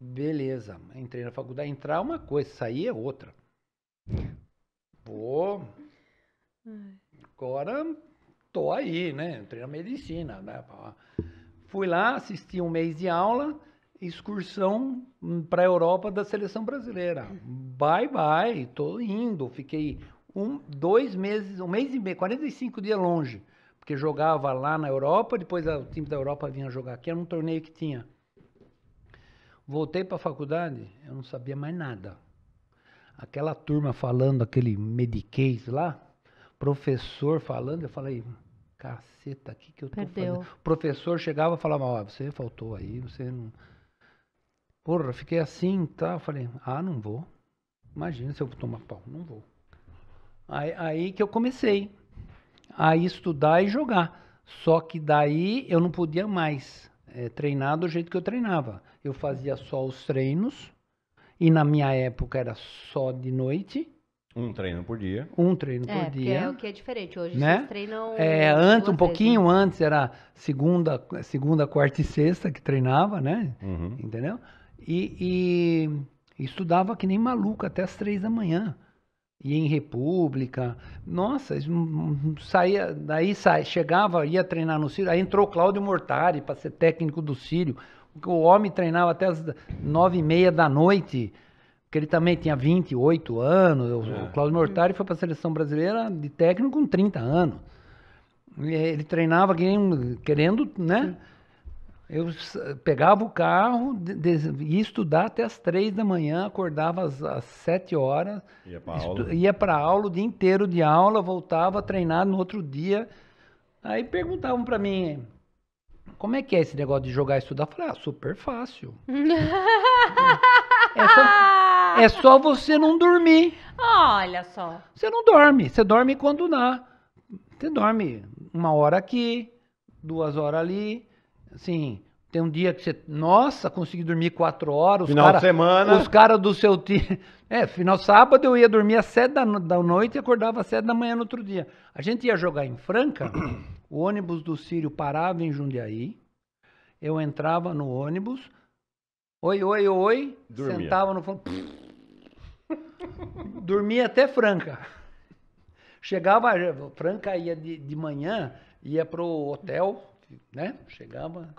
beleza, entrei na faculdade, entrar é uma coisa, sair é outra. Vou. Agora tô aí, né? Entrei na medicina, né? Fui lá, assisti um mês de aula, excursão para a Europa da seleção brasileira. Bye bye, tô indo. Fiquei um, dois meses, um mês e meio, 45 dias longe, porque jogava lá na Europa, depois o time da Europa vinha jogar aqui, era um torneio que tinha. Voltei para a faculdade, eu não sabia mais nada aquela turma falando aquele mediquês lá, professor falando, eu falei, caceta, o que, que eu tô Perdeu. fazendo? O professor chegava e falava, ó, você faltou aí, você não. Porra, fiquei assim, tá? Eu falei, ah, não vou. Imagina se eu tomar pau, não vou. Aí, aí que eu comecei a estudar e jogar. Só que daí eu não podia mais é, treinar do jeito que eu treinava. Eu fazia só os treinos e na minha época era só de noite. Um treino por dia. Um treino é, por dia. É, o que é diferente. Hoje né? vocês treinam. É, antes, um pouquinho vezes. Né? antes era segunda, segunda, quarta e sexta que treinava, né? Uhum. Entendeu? E, e, estudava que nem maluco até as três da manhã. e em República. Nossa, saía, daí saía, chegava, ia treinar no Sírio. Aí entrou Cláudio Mortari para ser técnico do Sírio. O homem treinava até as nove e meia da noite, porque ele também tinha 28 anos. É. O Cláudio Mortari foi para a seleção brasileira de técnico com 30 anos. Ele treinava querendo, né? Eu pegava o carro, ia estudar até as três da manhã, acordava às, às sete horas, ia para aula. aula o dia inteiro de aula, voltava a treinar no outro dia. Aí perguntavam para mim, como é que é esse negócio de jogar e estudar? Eu falei, ah, super fácil. é, só, é só você não dormir. Olha só. Você não dorme. Você dorme quando dá. Você dorme uma hora aqui, duas horas ali. Assim, tem um dia que você. Nossa, consegui dormir quatro horas. Final cara, de semana. Os caras do seu time. É, final sábado eu ia dormir às sete da, da noite e acordava às sete da manhã no outro dia. A gente ia jogar em Franca. O ônibus do Sírio parava em Jundiaí. Eu entrava no ônibus. Oi, oi, oi. Dormia. Sentava no fundo. dormia até Franca. Chegava, Franca ia de, de manhã, ia pro hotel, né? Chegava.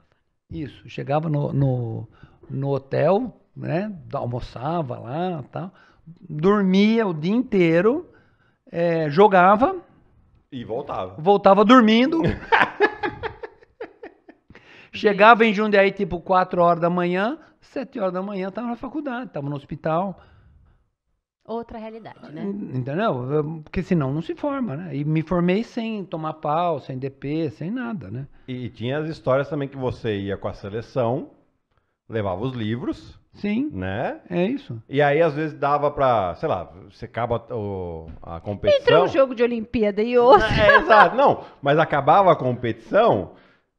Isso, chegava no, no, no hotel, né? Almoçava lá tal. Dormia o dia inteiro, é, jogava e voltava. Voltava dormindo. Chegava em Jundiaí, tipo, 4 horas da manhã, 7 horas da manhã, tava na faculdade, tava no hospital. Outra realidade, né? Entendeu? Porque senão não se forma, né? E me formei sem tomar pau, sem DP, sem nada, né? E tinha as histórias também que você ia com a seleção, levava os livros, Sim. Né? É isso. E aí, às vezes, dava pra, sei lá, você acaba o, a competição. Entre um jogo de Olimpíada e outro. É, é, exato. Não, mas acabava a competição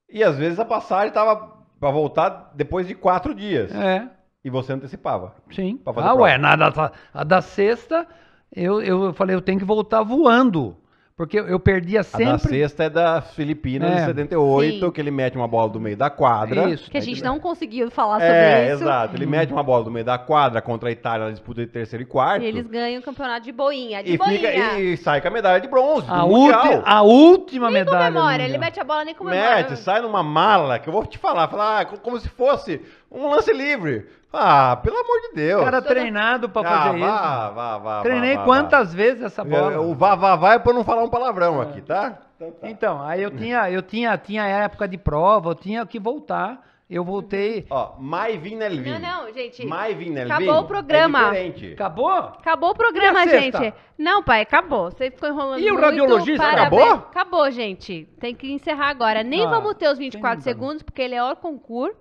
e às vezes a passagem tava pra voltar depois de quatro dias. É. E você antecipava. Sim. ah, prova. ué, na, na, na, da sexta, eu, eu falei, eu tenho que voltar voando. Porque eu perdia sempre. A da sexta é da Filipinas, é. de 78, Sim. que ele mete uma bola do meio da quadra. Isso. Que a gente não conseguiu falar é, sobre é, isso. É, exato. Ele mete uma bola do meio da quadra contra a Itália na disputa de terceiro e quarto. E eles ganham o campeonato de boinha. De e, boinha. Fica, e, sai com a medalha de bronze. A, última a última nem medalha. Comemora, ele mete a bola nem comemora. Mete, sai numa mala, que eu vou te falar. Falar ah, como se fosse um lance livre. Ah, pelo amor de Deus. Cara treinado pra ah, fazer vá, isso. Vá, vá, vá, Treinei vá, quantas vá. vezes essa bola? O vá, vá, vá é pra não falar um palavrão é. aqui, tá? Então, tá? Então, aí eu tinha, eu tinha, tinha época de prova, eu tinha que voltar. Eu voltei. Uhum. Ó, mais vim Não, não, gente. Mais vim Acabou o é programa. É acabou? Acabou o programa, gente. Não, pai, acabou. Você ficou enrolando. E o radiologista Parabéns. acabou? Acabou, gente. Tem que encerrar agora. Nem ah, vamos ter os 24 segundos, porque ele é o concurso.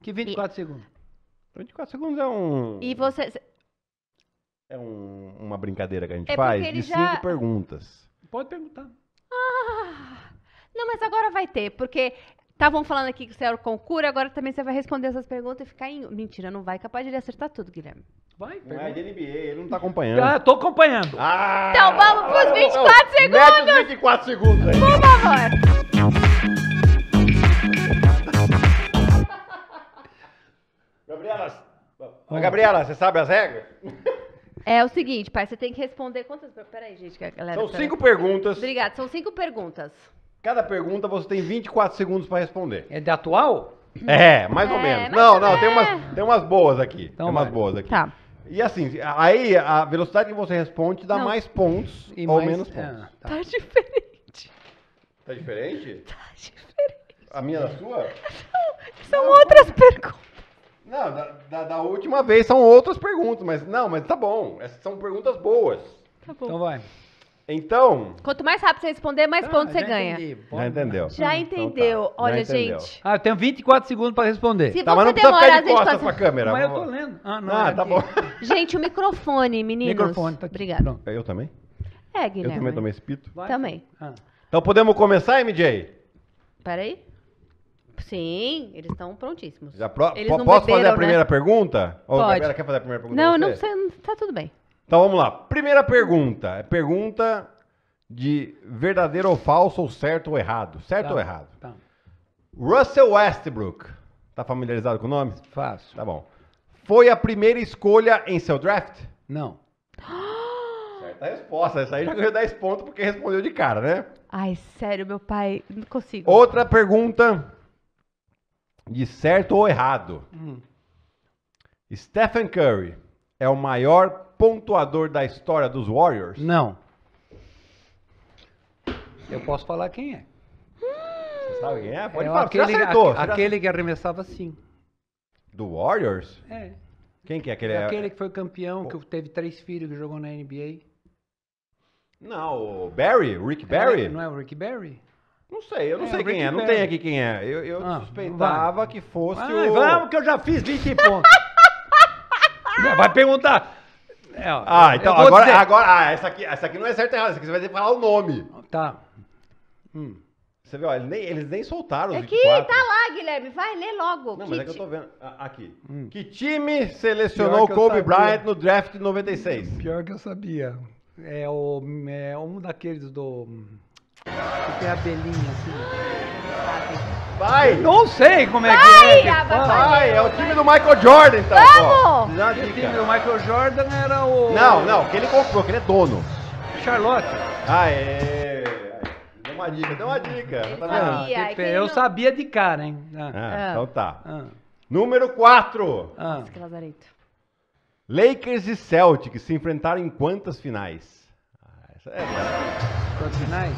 Que 24 e... segundos? 24 segundos é um. E você. É um, uma brincadeira que a gente é faz de já... cinco perguntas. Pode perguntar. Ah, não, mas agora vai ter, porque estavam falando aqui que você era o concura, agora também você vai responder essas perguntas e ficar em. Mentira, não vai, capaz de ele acertar tudo, Guilherme. Vai, Não é pergunta. é de NBA, ele não tá acompanhando. Ah, tô acompanhando. Ah, então vamos pros 24 não, não, segundos! Mete os 24 segundos aí. Por favor. Gabriela, hum. Gabriela, você sabe as regras? É o seguinte, pai, você tem que responder quantas. Peraí, gente, galera. São tá cinco perguntas. Obrigada, são cinco perguntas. Cada pergunta você tem 24 segundos para responder. É da atual? É, mais é, ou menos. Não, não, é... tem, umas, tem umas boas aqui. Então, tem umas vai. boas aqui. Tá. E assim, aí a velocidade que você responde dá não. mais pontos e ou mais... menos é, pontos. É, tá. tá. diferente. Tá diferente? Tá diferente. A minha da sua? Não, são não, outras perguntas. Não, da, da, da, última vez são outras perguntas, mas não, mas tá bom. Essas é, são perguntas boas. Tá bom. Então vai. Então. Quanto mais rápido você responder, mais tá, ah, pontos você ganha. Já entendeu. Já entendeu. Então, tá. Olha, já entendeu. gente. Ah, eu tenho 24 segundos pra responder. Se tá, mas não precisa demora, ficar de costas pra assim. câmera. Mas eu tô lendo. Ah, não. Ah, é tá bom. Gente, o microfone, meninos. Microfone, tá aqui. Obrigado. Pronto. É, eu também? É, Guilherme. Eu também tomei esse pito? Vai. Também. Ah. Então podemos começar, MJ? Peraí. Sim, eles estão prontíssimos. Já pro, eles posso beberam, fazer a né? primeira né? pergunta? Ou Pode. a quer fazer a primeira pergunta? Não, não sei, tá tudo bem. Então vamos lá. Primeira pergunta. é Pergunta de verdadeiro ou falso, ou certo ou errado. Certo tá, ou errado? Tá. Russell Westbrook. Tá familiarizado com o nome? Fácil. Tá bom. Foi a primeira escolha em seu draft? Não. Certa resposta. Essa aí já ganhou 10 pontos porque respondeu de cara, né? Ai, sério, meu pai, não consigo. Outra pergunta de certo ou errado. Hum. Stephen Curry é o maior pontuador da história dos Warriors? Não. Eu posso falar quem é. Você sabe quem é? Pode é falar. Aquele, você acertou. aquele que arremessava sim. Do Warriors? É. Quem que é aquele? É aquele que foi campeão, que teve três filhos, que jogou na NBA. Não, o Barry, o Rick Barry. É, não é o Rick Barry? Não sei, eu não é, sei quem é, não tem aqui quem é. Eu, eu ah, suspeitava que fosse vai, o. Vamos, que eu já fiz 20 pontos. vai perguntar. É, ah, então agora, dizer. agora ah, essa, aqui, essa aqui não é certa essa aqui você vai ter que falar o nome. Tá. Hum. Você viu, eles nem, eles nem soltaram os Aqui, 24. tá lá, Guilherme, vai ler logo. Não, que mas é que eu tô vendo. Ah, aqui. Hum. Que time selecionou que Kobe Bryant no draft de 96? Pior que eu sabia. É, o, é um daqueles do... Tem a belinha assim. Vai! Não sei como é vai, que é. Vai, vai, é o time do Michael Jordan, então. Vamos! o time do Michael Jordan era o... Não, não, que ele comprou, que ele é dono. Charlotte. Ah, é... Deu uma dica, deu uma dica. sabia, ah, eu sabia de cara, hein. Ah. Ah, ah. então tá. Ah. Número 4. Ah. Lakers e Celtics se enfrentaram em quantas finais? essa. É, é. Quantos finais?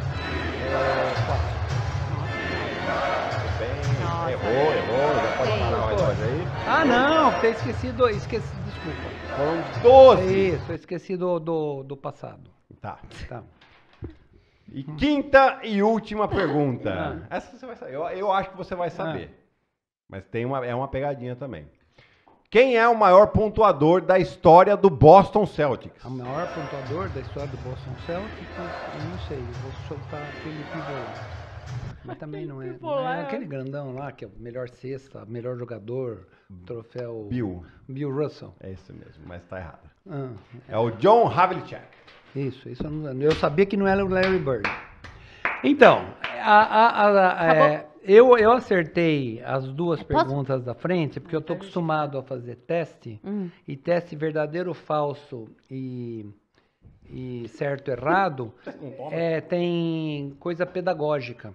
É, errou, errou, já pode dois aí. Ah, não, esquecido, esqueci, desculpa. Foram 12. É isso, eu esqueci do, do, do passado. Tá. Tá. E quinta e última pergunta. Ah. Essa você vai saber. Eu, eu acho que você vai saber. Ah. Mas tem uma, é uma pegadinha também. Quem é o maior pontuador da história do Boston Celtics? O maior pontuador da história do Boston Celtics? Eu não sei, eu vou soltar aquele pivô. Mas também não é, não é aquele grandão lá, que é o melhor cesta, melhor jogador, troféu... Bill. Bill Russell. É isso mesmo, mas tá errado. Ah, é. é o John Havlicek. Isso, isso eu, não, eu sabia que não era o Larry Bird. Então, a, a, a, a é, eu, eu acertei as duas eu perguntas posso? da frente, porque eu estou acostumado a fazer teste, hum. e teste verdadeiro, falso e, e certo, errado, é, tem coisa pedagógica.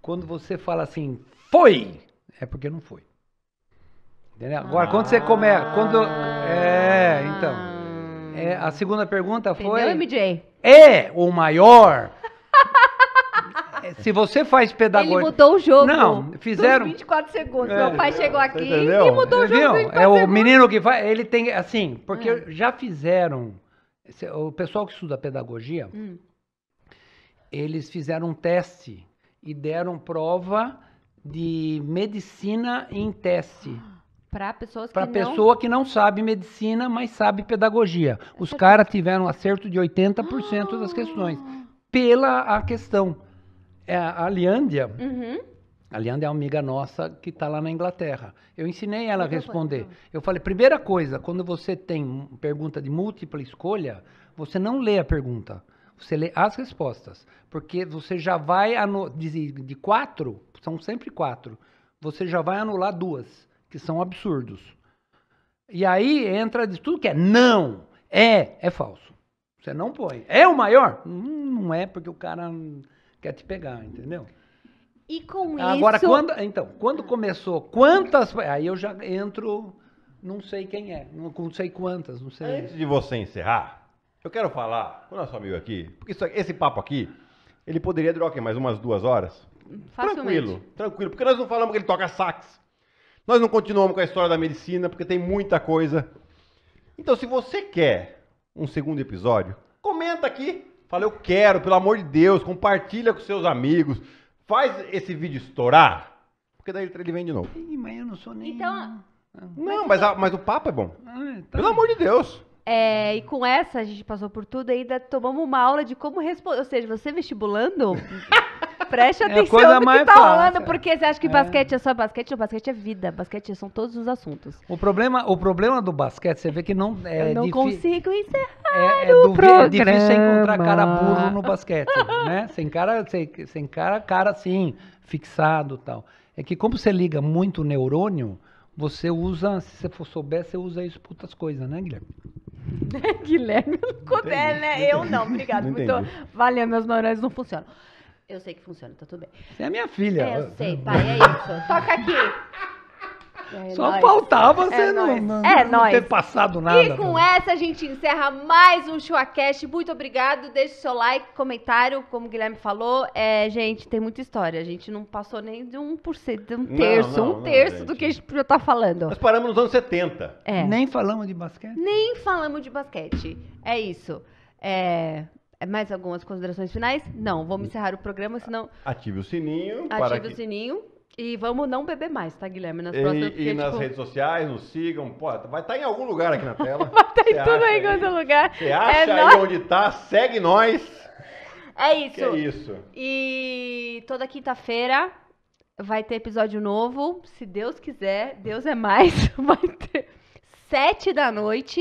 Quando você fala assim, foi, é porque não foi. Entendeu? Agora, ah. quando você começa, ah. quando... É, então... É, a segunda pergunta foi... Entendeu, MJ? É o maior se você faz pedagogia. Ele mudou o jogo. Não, fizeram. Dos 24 segundos. É. Meu pai chegou aqui e mudou o jogo. Viu? É o segundos. menino que vai. Ele tem. Assim, porque hum. já fizeram. O pessoal que estuda pedagogia, hum. eles fizeram um teste e deram prova de medicina em teste. Para pessoas pra que pessoa não... que não sabe medicina, mas sabe pedagogia. Os caras tiveram acerto de 80% das questões. Ah. Pela a questão. É a Liandia. Uhum. A Leandra é uma amiga nossa que está lá na Inglaterra. Eu ensinei ela a então, responder. Eu falei, primeira coisa, quando você tem pergunta de múltipla escolha, você não lê a pergunta, você lê as respostas. Porque você já vai, de, de quatro, são sempre quatro, você já vai anular duas, que são absurdos. E aí entra de tudo que é não, é, é falso. Você não põe. É o maior? Hum, não é, porque o cara quer te pegar, entendeu? E com Agora, isso. Agora, quando. Então, quando começou, quantas. Aí eu já entro, não sei quem é, não, não sei quantas, não sei. Antes de você encerrar, eu quero falar com o nosso amigo aqui, porque isso, esse papo aqui, ele poderia durar okay, mais umas duas horas. Facilmente. Tranquilo, tranquilo, porque nós não falamos que ele toca sax. Nós não continuamos com a história da medicina, porque tem muita coisa. Então, se você quer um segundo episódio, comenta aqui Fala, eu quero, pelo amor de Deus, compartilha com seus amigos. Faz esse vídeo estourar, porque daí ele vem de novo. Ih, mas eu não sou nem... Então... Ah, ah. Não, mas, a, mas o papo é bom. Ah, tá pelo bem. amor de Deus. É, e com essa a gente passou por tudo ainda tomamos uma aula de como responder. Ou seja, você vestibulando Preste é atenção é coisa no que tá fácil. rolando, porque você acha que é. basquete é só basquete? Não, basquete é vida. Basquete são todos os assuntos. O problema, o problema do basquete, você vê que não é Eu não consigo encerrar é, é o programa. É difícil encontrar cara burro no basquete, né? Sem cara, sem, sem cara, cara assim, fixado tal. É que como você liga muito o neurônio, você usa, se você for souber, você usa isso para outras coisas, né, Guilherme? Guilherme, não, é, né? Não eu não, obrigado. Não muito... Valeu, meus neurônios não funcionam. Eu sei que funciona, tá tudo bem. Você é minha filha. É, eu sei, é pai, é isso. Toca aqui. É Só nóis. faltava é você é não, não, é não ter passado nada. E com essa a gente encerra mais um Chuacast. Muito obrigado. Deixe seu like, comentário, como o Guilherme falou. É, gente, tem muita história. A gente não passou nem de um, por cento, de um terço, não, não, um terço do que a gente já tá falando. Nós paramos nos anos 70. É. Nem falamos de basquete. Nem falamos de basquete. É isso. É, é mais algumas considerações finais? Não, vamos encerrar o programa, senão. Ative o sininho. Ative para o que... sininho. E vamos não beber mais, tá, Guilherme? Nas próximas, e, porque, e nas tipo redes sociais, nos sigam. Pô, vai estar tá em algum lugar aqui na tela. vai estar tá em tudo em algum lugar. Você é acha é aí onde tá, segue nós. É isso. é isso. E toda quinta-feira vai ter episódio novo. Se Deus quiser, Deus é mais. Vai ter sete da noite.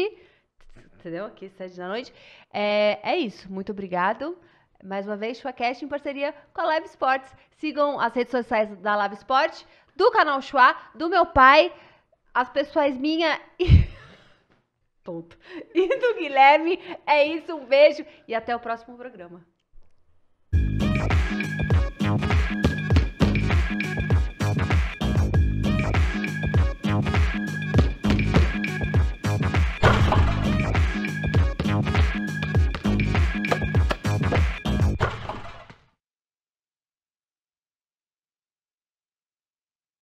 Entendeu? Aqui, sete da noite. É, é isso. Muito obrigado. Mais uma vez, Chuacast em parceria com a Live Sports. Sigam as redes sociais da Live Sports, do canal Chua, do meu pai, as pessoas minha e... Tonto. E do Guilherme. É isso, um beijo e até o próximo programa.